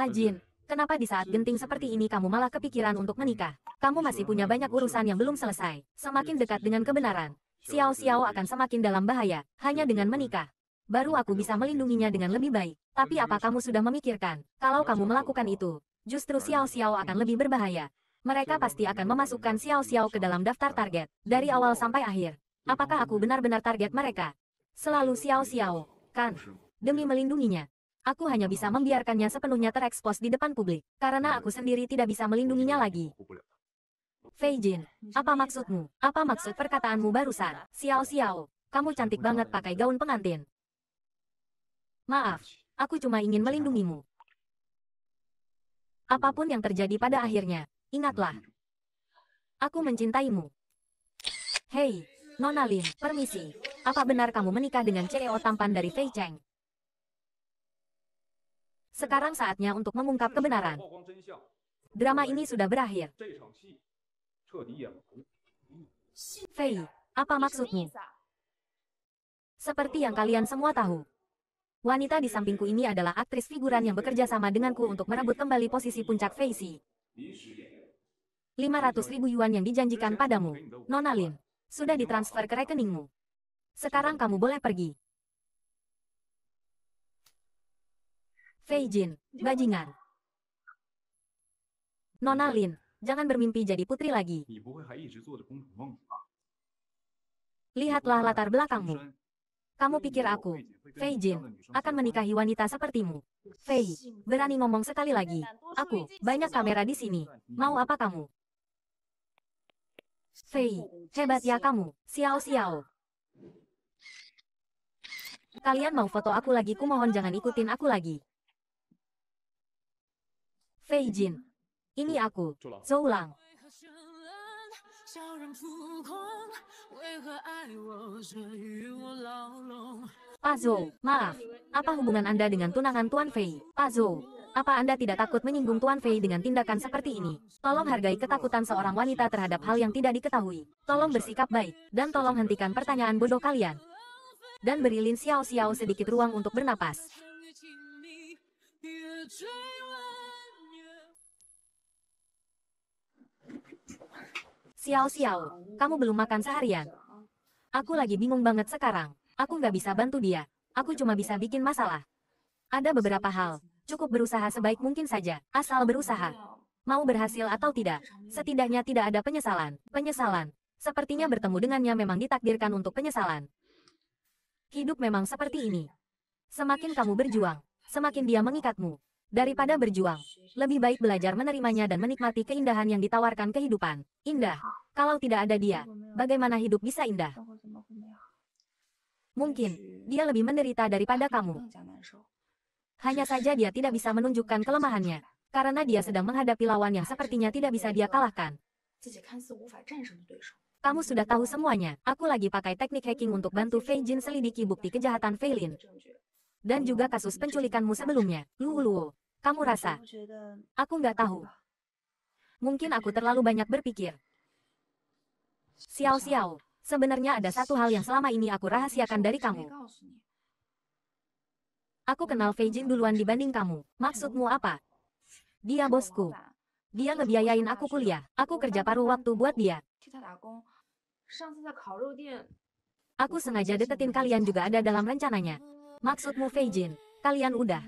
Ajin, kenapa di saat genting seperti ini kamu malah kepikiran untuk menikah? Kamu masih punya banyak urusan yang belum selesai. Semakin dekat dengan kebenaran, Xiao Xiao akan semakin dalam bahaya, hanya dengan menikah baru aku bisa melindunginya dengan lebih baik. Tapi apa kamu sudah memikirkan, kalau kamu melakukan itu, justru Xiao Xiao akan lebih berbahaya. Mereka pasti akan memasukkan Xiao Xiao ke dalam daftar target, dari awal sampai akhir. Apakah aku benar-benar target mereka? Selalu Xiao Xiao, kan? Demi melindunginya, aku hanya bisa membiarkannya sepenuhnya terekspos di depan publik, karena aku sendiri tidak bisa melindunginya lagi. Fei Jin, apa maksudmu? Apa maksud perkataanmu barusan? Xiao Xiao, kamu cantik banget pakai gaun pengantin. Maaf, aku cuma ingin melindungimu. Apapun yang terjadi pada akhirnya, ingatlah. Aku mencintaimu. Hei, Nona Lin, permisi. Apa benar kamu menikah dengan CEO tampan dari Fei Cheng? Sekarang saatnya untuk mengungkap kebenaran. Drama ini sudah berakhir. Fei, apa maksudnya? Seperti yang kalian semua tahu, Wanita di sampingku ini adalah aktris figuran yang bekerja sama denganku untuk merebut kembali posisi puncak Feisi. 500 ribu yuan yang dijanjikan padamu, Nona Lin, sudah ditransfer ke rekeningmu. Sekarang kamu boleh pergi. Fei Jin, bajingan. Nona Lin, jangan bermimpi jadi putri lagi. Lihatlah latar belakangmu. Kamu pikir aku, Fei Jin, akan menikahi wanita sepertimu? Fei, berani ngomong sekali lagi. Aku, banyak kamera di sini. Mau apa kamu? Fei, hebat ya kamu, Xiao Xiao. Kalian mau foto aku lagi Kumohon jangan ikutin aku lagi. Fei Jin. Ini aku, Zhou Lang. 叫人扑空，为何爱我沉入牢笼？Pazo, maaf. Apa hubungan Anda dengan tunangan Tuan Fei? Pazo, apa Anda tidak takut menyinggung Tuan Fei dengan tindakan seperti ini? Tolong hargai ketakutan seorang wanita terhadap hal yang tidak diketahui. Tolong bersikap baik, dan tolong hentikan pertanyaan bodoh kalian. Dan beri Lin Xiao Xiao sedikit ruang untuk bernapas. Xiao Xiao, kamu belum makan seharian. Aku lagi bingung banget sekarang. Aku nggak bisa bantu dia. Aku cuma bisa bikin masalah. Ada beberapa hal. Cukup berusaha sebaik mungkin saja. Asal berusaha. Mau berhasil atau tidak. Setidaknya tidak ada penyesalan. Penyesalan. Sepertinya bertemu dengannya memang ditakdirkan untuk penyesalan. Hidup memang seperti ini. Semakin kamu berjuang, semakin dia mengikatmu. Daripada berjuang, lebih baik belajar menerimanya dan menikmati keindahan yang ditawarkan kehidupan. Indah. Kalau tidak ada dia, bagaimana hidup bisa indah? Mungkin, dia lebih menderita daripada kamu. Hanya saja dia tidak bisa menunjukkan kelemahannya, karena dia sedang menghadapi lawan yang sepertinya tidak bisa dia kalahkan. Kamu sudah tahu semuanya, aku lagi pakai teknik hacking untuk bantu Fei Jin selidiki bukti kejahatan Fei Lin dan juga kasus penculikanmu sebelumnya, Luo. Kamu rasa? Aku nggak tahu. Mungkin aku terlalu banyak berpikir. Xiao Xiao, sebenarnya ada satu hal yang selama ini aku rahasiakan dari kamu. Aku kenal Fei Jin duluan dibanding kamu. Maksudmu apa? Dia bosku. Dia ngebiayain aku kuliah. Aku kerja paruh waktu buat dia. Aku sengaja deketin kalian juga ada dalam rencananya. Maksudmu Feijin, kalian udah.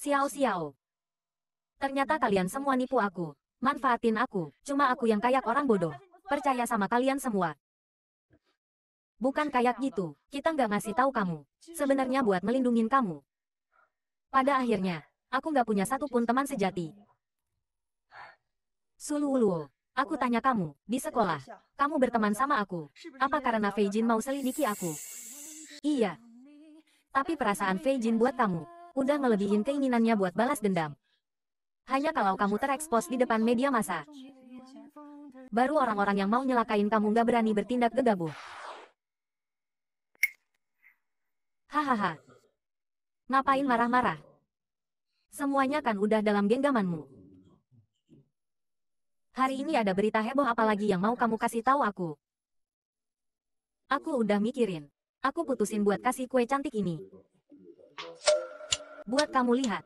Xiao Xiao. Ternyata kalian semua nipu aku. Manfaatin aku, cuma aku yang kayak orang bodoh. Percaya sama kalian semua. Bukan kayak gitu, kita nggak ngasih tahu kamu. Sebenarnya buat melindungin kamu. Pada akhirnya, aku nggak punya satupun teman sejati. Suluuluo. Aku tanya kamu, di sekolah, kamu berteman sama aku. Apa karena Feijin mau selidiki aku? Iya. Tapi perasaan Feijin buat kamu, udah ngelebihin keinginannya buat balas dendam. Hanya kalau kamu terekspos di depan media massa. Baru orang-orang yang mau nyelakain kamu gak berani bertindak gegabah. Hahaha. Ngapain marah-marah? Semuanya kan udah dalam genggamanmu. Hari ini ada berita heboh apalagi yang mau kamu kasih tahu aku. Aku udah mikirin. Aku putusin buat kasih kue cantik ini. Buat kamu lihat.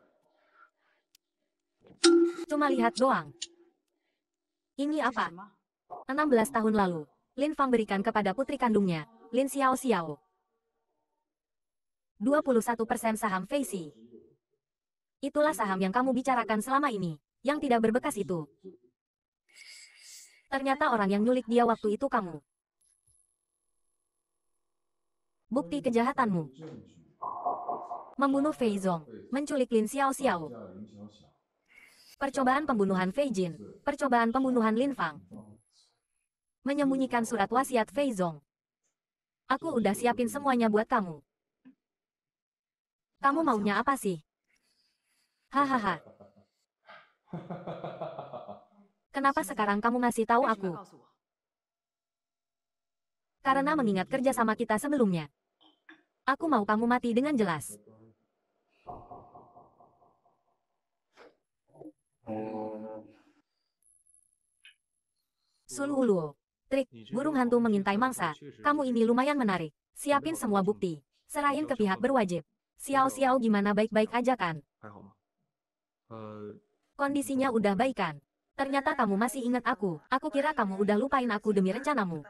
Cuma lihat doang. Ini apa? 16 tahun lalu, Lin Fang berikan kepada putri kandungnya, Lin Xiao Xiao. 21% saham Feisi. Itulah saham yang kamu bicarakan selama ini, yang tidak berbekas itu. Ternyata orang yang nyulik dia waktu itu kamu. Bukti kejahatanmu. Membunuh Fei Zong. Menculik Lin Xiao Xiao. Percobaan pembunuhan Fei Jin. Percobaan pembunuhan Lin Fang. Menyembunyikan surat wasiat Fei Zong. Aku udah siapin semuanya buat kamu. Kamu maunya apa sih? Hahaha. Kenapa sekarang kamu masih tahu aku? Karena mengingat kerjasama kita sebelumnya. Aku mau kamu mati dengan jelas. Sululuo. Trik, burung hantu mengintai mangsa. Kamu ini lumayan menarik. Siapin semua bukti. Serahin ke pihak berwajib. Xiao Xiao gimana baik-baik aja kan? Kondisinya udah baik kan? Ternyata kamu masih ingat aku. Aku kira kamu udah lupain aku demi rencanamu.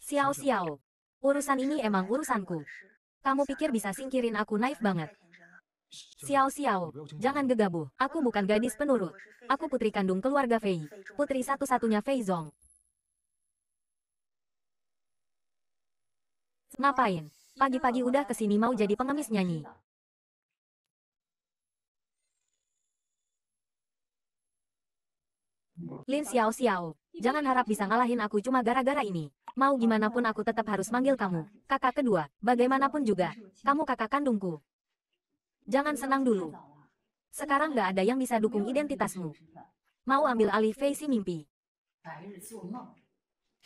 Xiao Xiao. Urusan ini emang urusanku. Kamu pikir bisa singkirin aku naif banget. Xiao Xiao, jangan gegabah. Aku bukan gadis penurut. Aku putri kandung keluarga Fei, putri satu-satunya Fei Zong. Ngapain? Pagi-pagi udah kesini mau jadi pengemis nyanyi. Lin Xiao Xiao, jangan harap bisa ngalahin aku cuma gara-gara ini. Mau gimana pun aku tetap harus manggil kamu. Kakak kedua, bagaimanapun juga, kamu kakak kandungku. Jangan senang dulu. Sekarang gak ada yang bisa dukung identitasmu. Mau ambil alih face mimpi.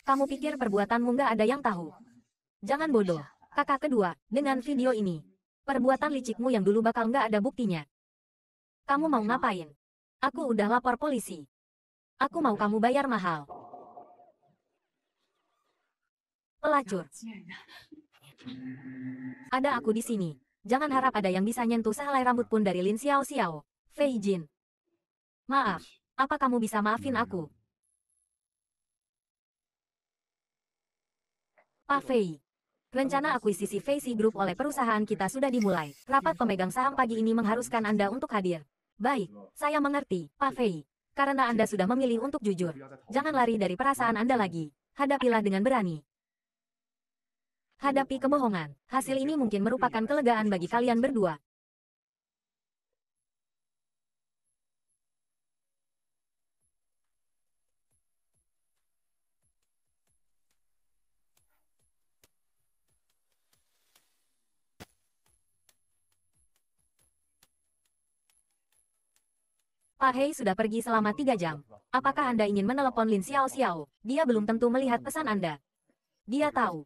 Kamu pikir perbuatanmu gak ada yang tahu. Jangan bodoh. Kakak kedua, dengan video ini. Perbuatan licikmu yang dulu bakal gak ada buktinya. Kamu mau ngapain? Aku udah lapor polisi. Aku mau kamu bayar mahal. Pelacur. Ada aku di sini. Jangan harap ada yang bisa nyentuh sehelai rambut pun dari Lin Xiao Xiao. Fei Jin. Maaf. Apa kamu bisa maafin aku? Pak Fei. Rencana akuisisi Si Group oleh perusahaan kita sudah dimulai. Rapat pemegang saham pagi ini mengharuskan Anda untuk hadir. Baik, saya mengerti, Pak Fei. Karena Anda sudah memilih untuk jujur. Jangan lari dari perasaan Anda lagi. Hadapilah dengan berani. Hadapi kebohongan. Hasil ini mungkin merupakan kelegaan bagi kalian berdua, Pak Hei sudah pergi selama tiga jam. Apakah Anda ingin menelepon Lin Xiao Xiao? Dia belum tentu melihat pesan Anda. Dia tahu.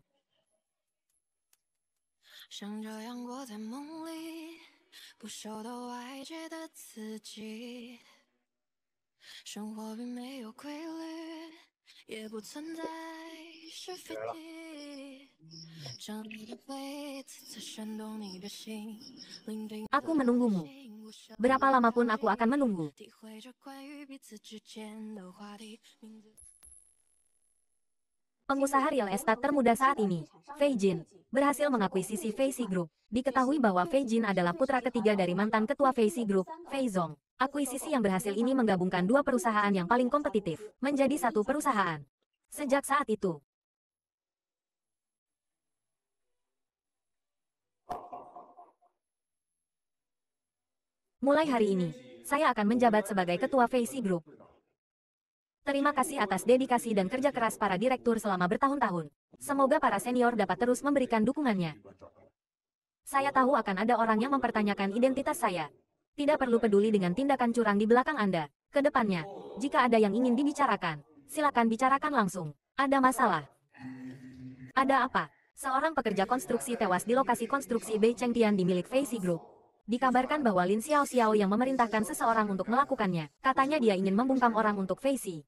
Aku menunggumu. Berapa lama pun aku akan menunggu. Pengusaha real estate termuda saat ini, Fei Jin, berhasil mengakuisisi Fei Group. Diketahui bahwa Fei Jin adalah putra ketiga dari mantan ketua Fei Group, Fei Zong. Akuisisi yang berhasil ini menggabungkan dua perusahaan yang paling kompetitif menjadi satu perusahaan. Sejak saat itu, mulai hari ini, saya akan menjabat sebagai ketua Facey Group. Terima kasih atas dedikasi dan kerja keras para direktur selama bertahun-tahun. Semoga para senior dapat terus memberikan dukungannya. Saya tahu akan ada orang yang mempertanyakan identitas saya, tidak perlu peduli dengan tindakan curang di belakang Anda. Kedepannya, jika ada yang ingin dibicarakan, silakan bicarakan langsung. Ada masalah? Ada apa? Seorang pekerja konstruksi tewas di lokasi konstruksi Beijing Tian di milik Feisi Group. Dikabarkan bahwa Lin Xiao Xiao yang memerintahkan seseorang untuk melakukannya. Katanya dia ingin membungkam orang untuk Feisi.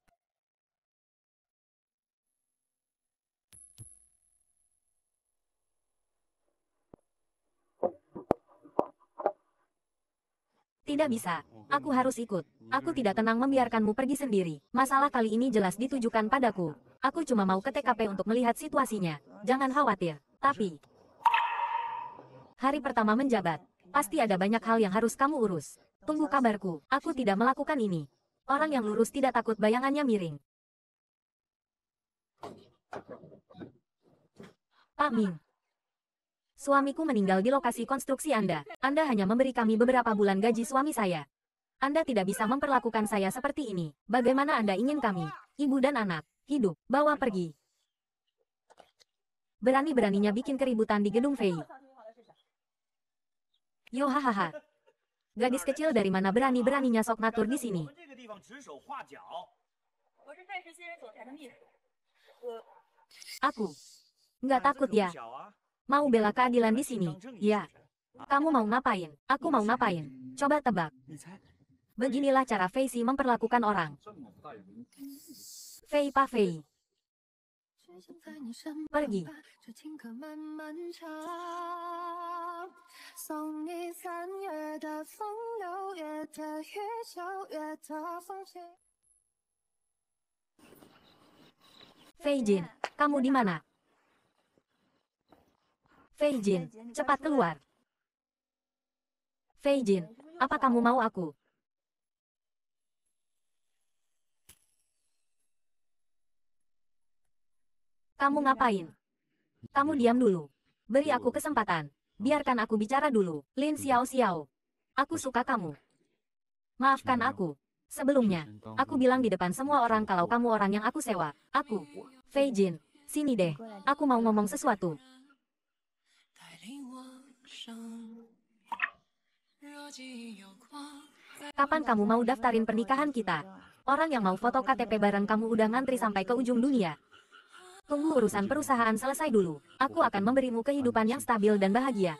Tidak bisa. Oh, Aku iya. harus ikut. Aku hmm. tidak tenang membiarkanmu pergi sendiri. Masalah kali ini jelas ditujukan padaku. Aku cuma mau ke TKP untuk melihat situasinya. Jangan khawatir. Tapi... Hari pertama menjabat. Pasti ada banyak hal yang harus kamu urus. Tunggu kabarku. Aku tidak melakukan ini. Orang yang lurus tidak takut bayangannya miring. Pak Ming, Suamiku meninggal di lokasi konstruksi Anda. Anda hanya memberi kami beberapa bulan gaji suami saya. Anda tidak bisa memperlakukan saya seperti ini. Bagaimana Anda ingin kami, ibu dan anak, hidup, bawa pergi? Berani-beraninya bikin keributan di gedung Fei. Yo hahaha. Gadis kecil dari mana berani-beraninya sok ngatur di sini? Aku. Nggak takut ya. Mau bela keadilan di sini? Ya. Kamu mau ngapain? Aku mau ngapain? Coba tebak. Beginilah cara Fei Xi memperlakukan orang. Fei Pa Fei. Pergi. Fei Jin, kamu di mana? Fei Jin, cepat keluar. Fei Jin, apa kamu mau aku? Kamu ngapain? Kamu diam dulu. Beri aku kesempatan. Biarkan aku bicara dulu, Lin Xiao Xiao. Aku suka kamu. Maafkan aku, Sebelumnya, aku bilang di depan semua orang kalau kamu orang yang aku sewa. Aku, Fei Jin, sini deh, aku mau ngomong sesuatu. Kapan kamu mau daftarin pernikahan kita? Orang yang mau foto KTP bareng kamu udah ngantri sampai ke ujung dunia. Tunggu urusan perusahaan selesai dulu. Aku akan memberimu kehidupan yang stabil dan bahagia.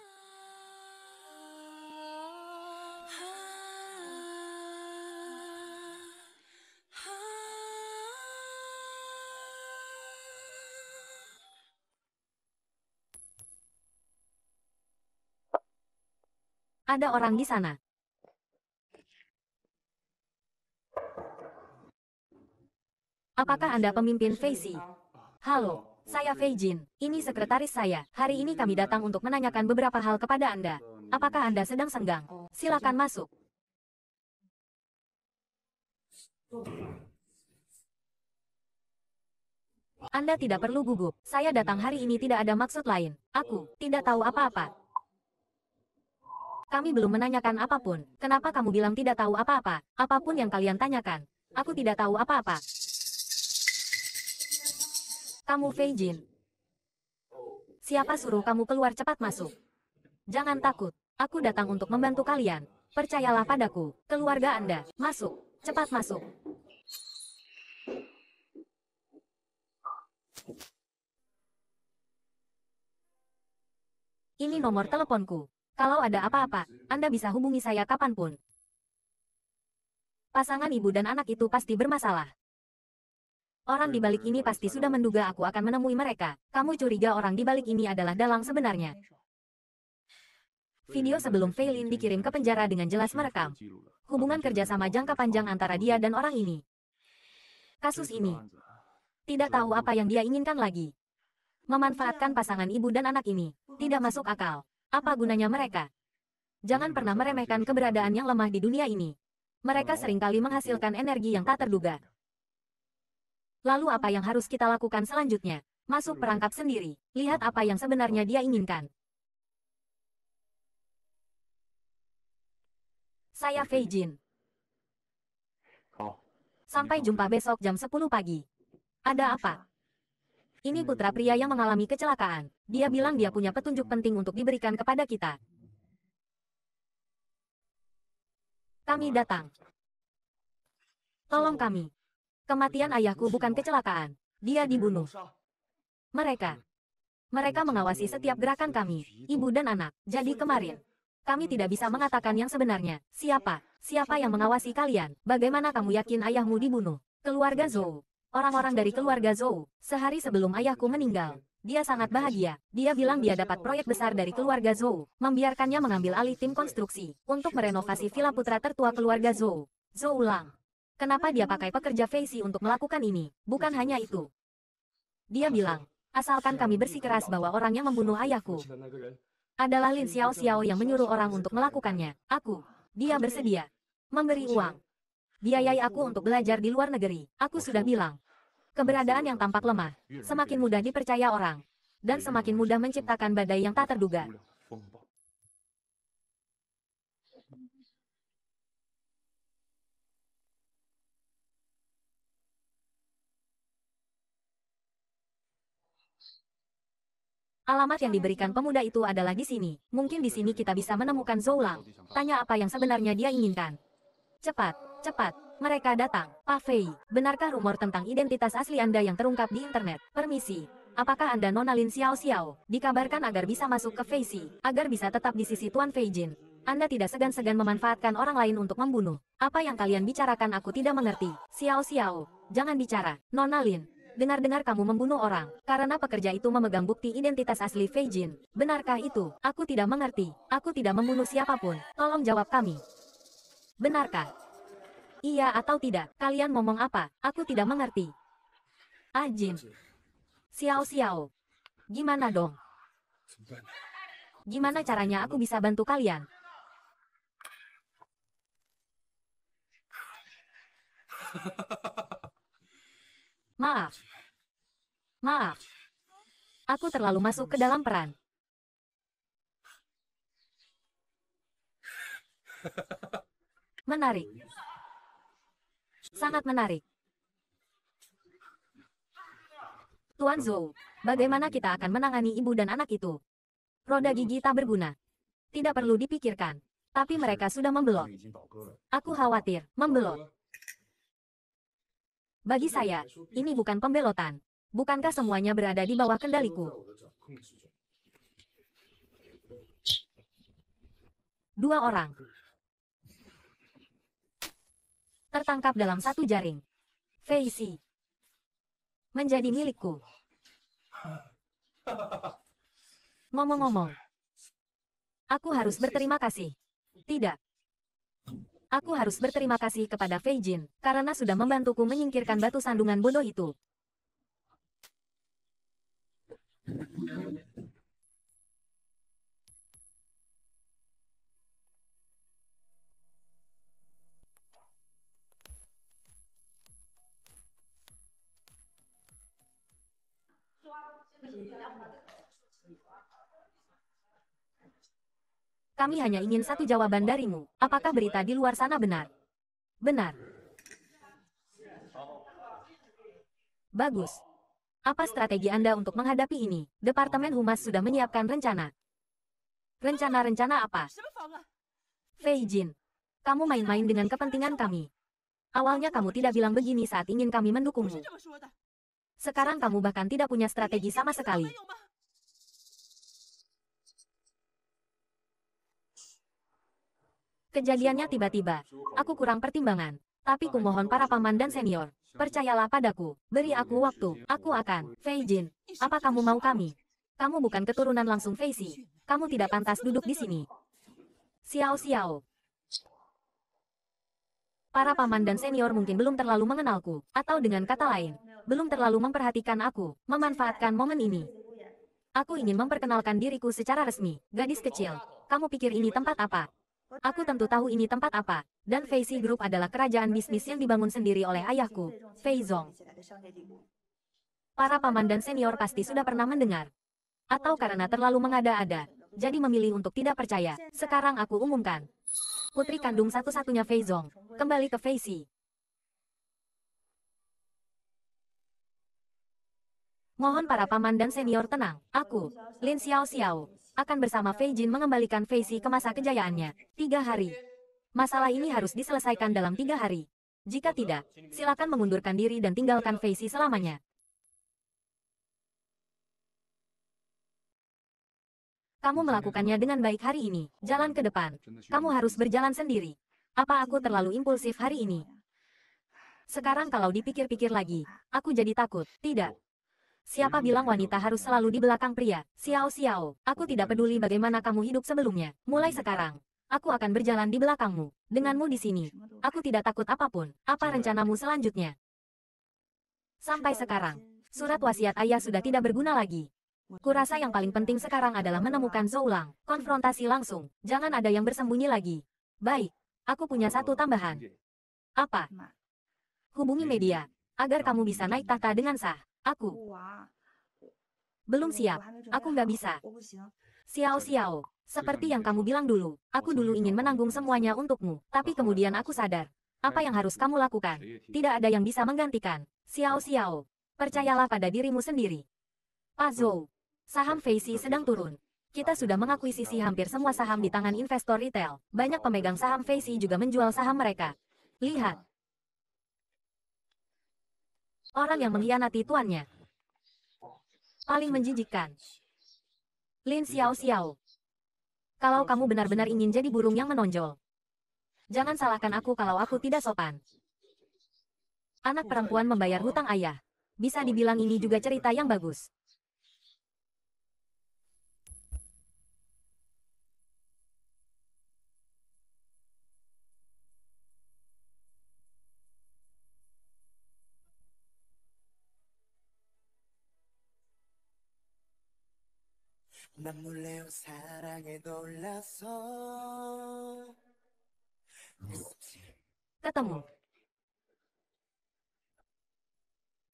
Ada orang di sana. Apakah Anda pemimpin Feisi? Halo, saya Feijin. Ini sekretaris saya. Hari ini kami datang untuk menanyakan beberapa hal kepada Anda. Apakah Anda sedang senggang? Silakan masuk. Anda tidak perlu gugup. Saya datang hari ini tidak ada maksud lain. Aku tidak tahu apa-apa. Kami belum menanyakan apapun. Kenapa kamu bilang tidak tahu apa-apa? Apapun yang kalian tanyakan. Aku tidak tahu apa-apa. Kamu Feijin. Siapa suruh kamu keluar cepat masuk? Jangan takut. Aku datang untuk membantu kalian. Percayalah padaku. Keluarga Anda. Masuk. Cepat masuk. Ini nomor teleponku. Kalau ada apa-apa, Anda bisa hubungi saya kapanpun. Pasangan ibu dan anak itu pasti bermasalah. Orang di balik ini pasti sudah menduga aku akan menemui mereka. Kamu curiga orang di balik ini adalah dalang sebenarnya. Video sebelum Feilin dikirim ke penjara dengan jelas merekam. Hubungan kerjasama jangka panjang antara dia dan orang ini. Kasus ini. Tidak tahu apa yang dia inginkan lagi. Memanfaatkan pasangan ibu dan anak ini. Tidak masuk akal. Apa gunanya mereka? Jangan pernah meremehkan keberadaan yang lemah di dunia ini. Mereka seringkali menghasilkan energi yang tak terduga. Lalu apa yang harus kita lakukan selanjutnya? Masuk perangkap sendiri, lihat apa yang sebenarnya dia inginkan. Saya Fei Jin. Sampai jumpa besok jam 10 pagi. Ada apa? Ini putra pria yang mengalami kecelakaan. Dia bilang dia punya petunjuk penting untuk diberikan kepada kita. Kami datang. Tolong kami. Kematian ayahku bukan kecelakaan. Dia dibunuh. Mereka. Mereka mengawasi setiap gerakan kami, ibu dan anak. Jadi kemarin, kami tidak bisa mengatakan yang sebenarnya. Siapa? Siapa yang mengawasi kalian? Bagaimana kamu yakin ayahmu dibunuh? Keluarga Zhou. Orang-orang dari keluarga Zhou, sehari sebelum ayahku meninggal, dia sangat bahagia. Dia bilang dia dapat proyek besar dari keluarga Zhou, membiarkannya mengambil alih tim konstruksi untuk merenovasi villa putra tertua keluarga Zhou. Zhou Lang. Kenapa dia pakai pekerja Feisi untuk melakukan ini? Bukan hanya itu. Dia bilang, asalkan kami bersikeras bahwa orang yang membunuh ayahku adalah Lin Xiao Xiao yang menyuruh orang untuk melakukannya. Aku, dia bersedia memberi uang biayai aku untuk belajar di luar negeri. Aku sudah bilang, keberadaan yang tampak lemah, semakin mudah dipercaya orang, dan semakin mudah menciptakan badai yang tak terduga. Alamat yang diberikan pemuda itu adalah di sini. Mungkin di sini kita bisa menemukan Zoulang. Tanya apa yang sebenarnya dia inginkan. Cepat, Cepat, mereka datang. Fei, benarkah rumor tentang identitas asli Anda yang terungkap di internet? Permisi, apakah Anda Nona Lin Xiao Xiao? Dikabarkan agar bisa masuk ke Xi, agar bisa tetap di sisi Tuan Fei Jin. Anda tidak segan-segan memanfaatkan orang lain untuk membunuh. Apa yang kalian bicarakan aku tidak mengerti. Xiao Xiao, jangan bicara. Nona Lin, dengar-dengar kamu membunuh orang, karena pekerja itu memegang bukti identitas asli Fei Jin. Benarkah itu? Aku tidak mengerti. Aku tidak membunuh siapapun. Tolong jawab kami. Benarkah? Iya atau tidak, kalian ngomong apa? Aku tidak mengerti. Ajin, ah, Xiao Xiao. Gimana dong? Gimana caranya aku bisa bantu kalian? Maaf. Maaf. Aku terlalu masuk ke dalam peran. Menarik. Sangat menarik. Tuan Zhou, bagaimana kita akan menangani ibu dan anak itu? Roda gigi tak berguna. Tidak perlu dipikirkan. Tapi mereka sudah membelot. Aku khawatir, membelot. Bagi saya, ini bukan pembelotan. Bukankah semuanya berada di bawah kendaliku? Dua orang, tertangkap dalam satu jaring. Feisi. Menjadi milikku. Ngomong-ngomong. Aku harus berterima kasih. Tidak. Aku harus berterima kasih kepada Fei Jin, karena sudah membantuku menyingkirkan batu sandungan bodoh itu. Kami hanya ingin satu jawaban darimu. Apakah berita di luar sana benar? Benar. Bagus. Apa strategi Anda untuk menghadapi ini? Departemen Humas sudah menyiapkan rencana. Rencana-rencana apa? Fei Jin. Kamu main-main dengan kepentingan kami. Awalnya kamu tidak bilang begini saat ingin kami mendukungmu. Sekarang kamu bahkan tidak punya strategi sama sekali. Kejadiannya tiba-tiba. Aku kurang pertimbangan. Tapi kumohon para paman dan senior. Percayalah padaku. Beri aku waktu. Aku akan. Fei Jin, apa kamu mau kami? Kamu bukan keturunan langsung Fei Xi. Kamu tidak pantas duduk di sini. Xiao Xiao, Para paman dan senior mungkin belum terlalu mengenalku, atau dengan kata lain, belum terlalu memperhatikan aku, memanfaatkan momen ini. Aku ingin memperkenalkan diriku secara resmi, gadis kecil. Kamu pikir ini tempat apa? Aku tentu tahu ini tempat apa. Dan Feisi Group adalah kerajaan bisnis yang dibangun sendiri oleh ayahku, Feizong. Para paman dan senior pasti sudah pernah mendengar. Atau karena terlalu mengada-ada, jadi memilih untuk tidak percaya. Sekarang aku umumkan, Putri kandung satu-satunya Fei Zong, kembali ke Fei Xi. Mohon para paman dan senior tenang, aku, Lin Xiao Xiao, akan bersama Fei Jin mengembalikan Fei Xi ke masa kejayaannya, tiga hari. Masalah ini harus diselesaikan dalam tiga hari. Jika tidak, silakan mengundurkan diri dan tinggalkan Fei Xi selamanya. Kamu melakukannya dengan baik hari ini. Jalan ke depan. Kamu harus berjalan sendiri. Apa aku terlalu impulsif hari ini? Sekarang kalau dipikir-pikir lagi, aku jadi takut. Tidak. Siapa bilang wanita harus selalu di belakang pria? Xiao Xiao, aku tidak peduli bagaimana kamu hidup sebelumnya. Mulai sekarang, aku akan berjalan di belakangmu. Denganmu di sini, aku tidak takut apapun. Apa rencanamu selanjutnya? Sampai sekarang, surat wasiat ayah sudah tidak berguna lagi. Kurasa yang paling penting sekarang adalah menemukan Zoulang. Konfrontasi langsung, jangan ada yang bersembunyi lagi. Baik, aku punya satu tambahan. Apa? Hubungi media, agar kamu bisa naik tahta dengan sah. Aku. Belum siap, aku nggak bisa. Xiao Xiao, seperti yang kamu bilang dulu, aku dulu ingin menanggung semuanya untukmu, tapi kemudian aku sadar. Apa yang harus kamu lakukan? Tidak ada yang bisa menggantikan. Xiao Xiao, percayalah pada dirimu sendiri. Pak Zhou, Saham Facey sedang turun. Kita sudah mengakuisisi hampir semua saham di tangan investor retail. Banyak pemegang saham Facey juga menjual saham mereka. Lihat. Orang yang mengkhianati tuannya. Paling menjijikkan. Lin Xiao Xiao. Kalau kamu benar-benar ingin jadi burung yang menonjol. Jangan salahkan aku kalau aku tidak sopan. Anak perempuan membayar hutang ayah. Bisa dibilang ini juga cerita yang bagus. Ketemu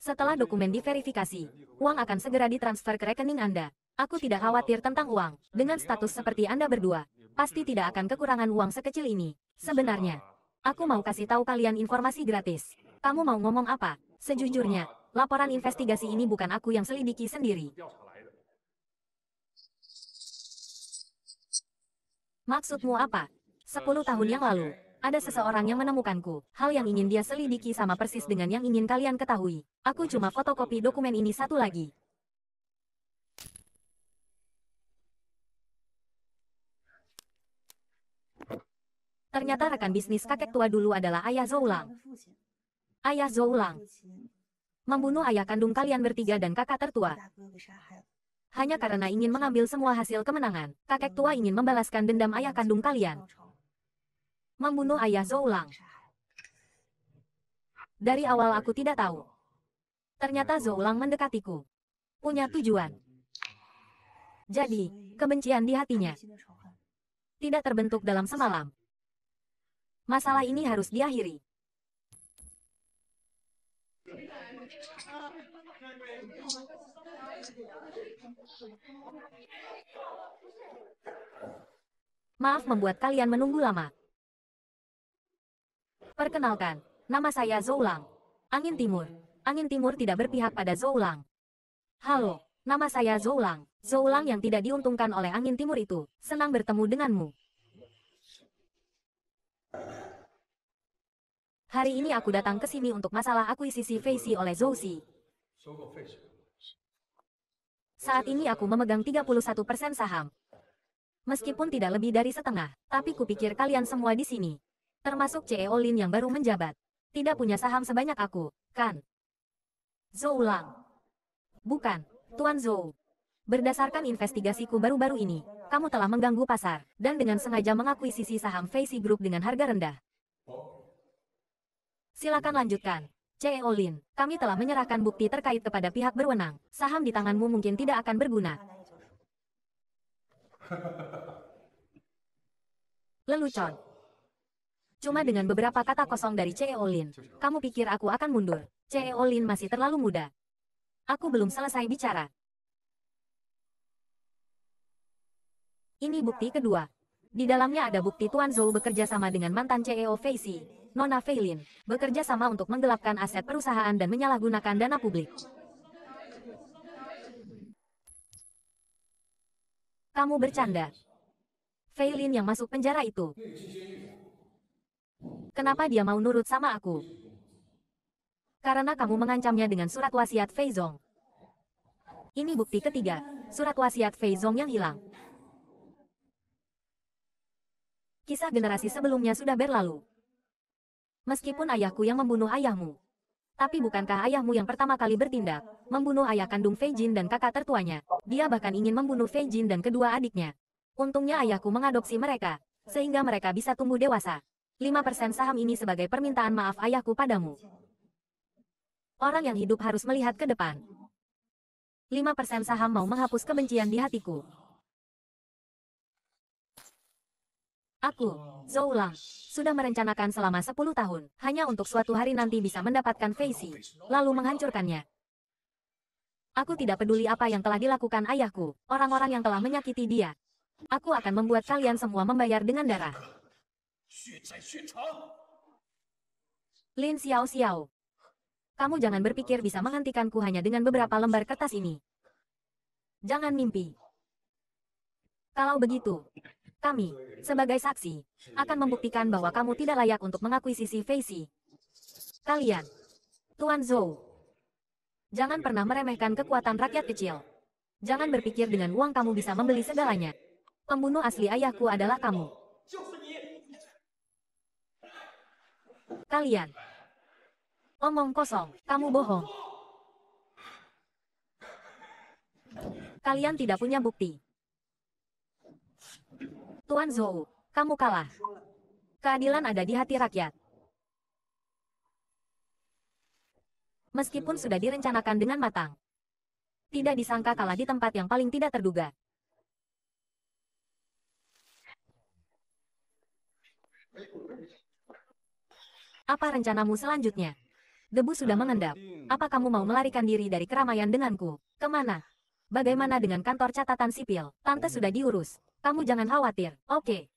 Setelah dokumen diverifikasi, uang akan segera ditransfer ke rekening Anda. Aku tidak khawatir tentang uang. Dengan status seperti Anda berdua, pasti tidak akan kekurangan uang sekecil ini. Sebenarnya, aku mau kasih tahu kalian informasi gratis. Kamu mau ngomong apa? Sejujurnya, laporan investigasi ini bukan aku yang selidiki sendiri. Maksudmu apa? Sepuluh tahun yang lalu, ada seseorang yang menemukanku. Hal yang ingin dia selidiki sama persis dengan yang ingin kalian ketahui. Aku cuma fotokopi dokumen ini satu lagi. Ternyata rekan bisnis kakek tua dulu adalah ayah Zoulang. Ayah Zoulang membunuh ayah kandung kalian bertiga dan kakak tertua hanya karena ingin mengambil semua hasil kemenangan. Kakek tua ingin membalaskan dendam ayah kandung kalian. Membunuh ayah Lang. Dari awal aku tidak tahu. Ternyata Lang mendekatiku. Punya tujuan. Jadi, kebencian di hatinya tidak terbentuk dalam semalam. Masalah ini harus diakhiri. Maaf membuat kalian menunggu lama. Perkenalkan, nama saya Zoulang. Angin Timur. Angin Timur tidak berpihak pada Zoulang. Halo, nama saya Zoulang. Zoulang yang tidak diuntungkan oleh Angin Timur itu, senang bertemu denganmu. Hari ini aku datang ke sini untuk masalah akuisisi Feisi oleh Zosi. Saat ini aku memegang 31% saham. Meskipun tidak lebih dari setengah, tapi kupikir kalian semua di sini. Termasuk CEO Lin yang baru menjabat. Tidak punya saham sebanyak aku, kan? Zhou ulang. Bukan, Tuan Zhou. Berdasarkan investigasiku baru-baru ini, kamu telah mengganggu pasar, dan dengan sengaja mengakuisisi saham Facey Group dengan harga rendah. Silakan lanjutkan. CEO Lin, kami telah menyerahkan bukti terkait kepada pihak berwenang. Saham di tanganmu mungkin tidak akan berguna. Lelucon. Cuma dengan beberapa kata kosong dari CEO Lin, kamu pikir aku akan mundur. CEO Lin masih terlalu muda. Aku belum selesai bicara. Ini bukti kedua. Di dalamnya ada bukti Tuan Zhou bekerja sama dengan mantan CEO Fei Xi. Nona Feilin, bekerja sama untuk menggelapkan aset perusahaan dan menyalahgunakan dana publik. Kamu bercanda. Feilin yang masuk penjara itu. Kenapa dia mau nurut sama aku? Karena kamu mengancamnya dengan surat wasiat Feizong. Ini bukti ketiga, surat wasiat Feizong yang hilang. Kisah generasi sebelumnya sudah berlalu meskipun ayahku yang membunuh ayahmu. Tapi bukankah ayahmu yang pertama kali bertindak, membunuh ayah kandung Fei Jin dan kakak tertuanya? Dia bahkan ingin membunuh Fei Jin dan kedua adiknya. Untungnya ayahku mengadopsi mereka, sehingga mereka bisa tumbuh dewasa. 5% saham ini sebagai permintaan maaf ayahku padamu. Orang yang hidup harus melihat ke depan. 5% saham mau menghapus kebencian di hatiku. Aku, Zhou Lang, sudah merencanakan selama 10 tahun, hanya untuk suatu hari nanti bisa mendapatkan Feisi, lalu menghancurkannya. Aku tidak peduli apa yang telah dilakukan ayahku, orang-orang yang telah menyakiti dia. Aku akan membuat kalian semua membayar dengan darah. Lin Xiao Xiao. Kamu jangan berpikir bisa menghentikanku hanya dengan beberapa lembar kertas ini. Jangan mimpi. Kalau begitu, kami, sebagai saksi, akan membuktikan bahwa kamu tidak layak untuk mengakuisisi Feisi. Kalian, Tuan Zhou, jangan pernah meremehkan kekuatan rakyat kecil. Jangan berpikir dengan uang kamu bisa membeli segalanya. Pembunuh asli ayahku adalah kamu. Kalian, omong kosong, kamu bohong. Kalian tidak punya bukti. Tuan Zhou, kamu kalah. Keadilan ada di hati rakyat. Meskipun sudah direncanakan dengan matang. Tidak disangka kalah di tempat yang paling tidak terduga. Apa rencanamu selanjutnya? Debu sudah mengendap. Apa kamu mau melarikan diri dari keramaian denganku? Kemana? Bagaimana dengan kantor catatan sipil? Tante sudah diurus. Kamu jangan khawatir, oke? Okay.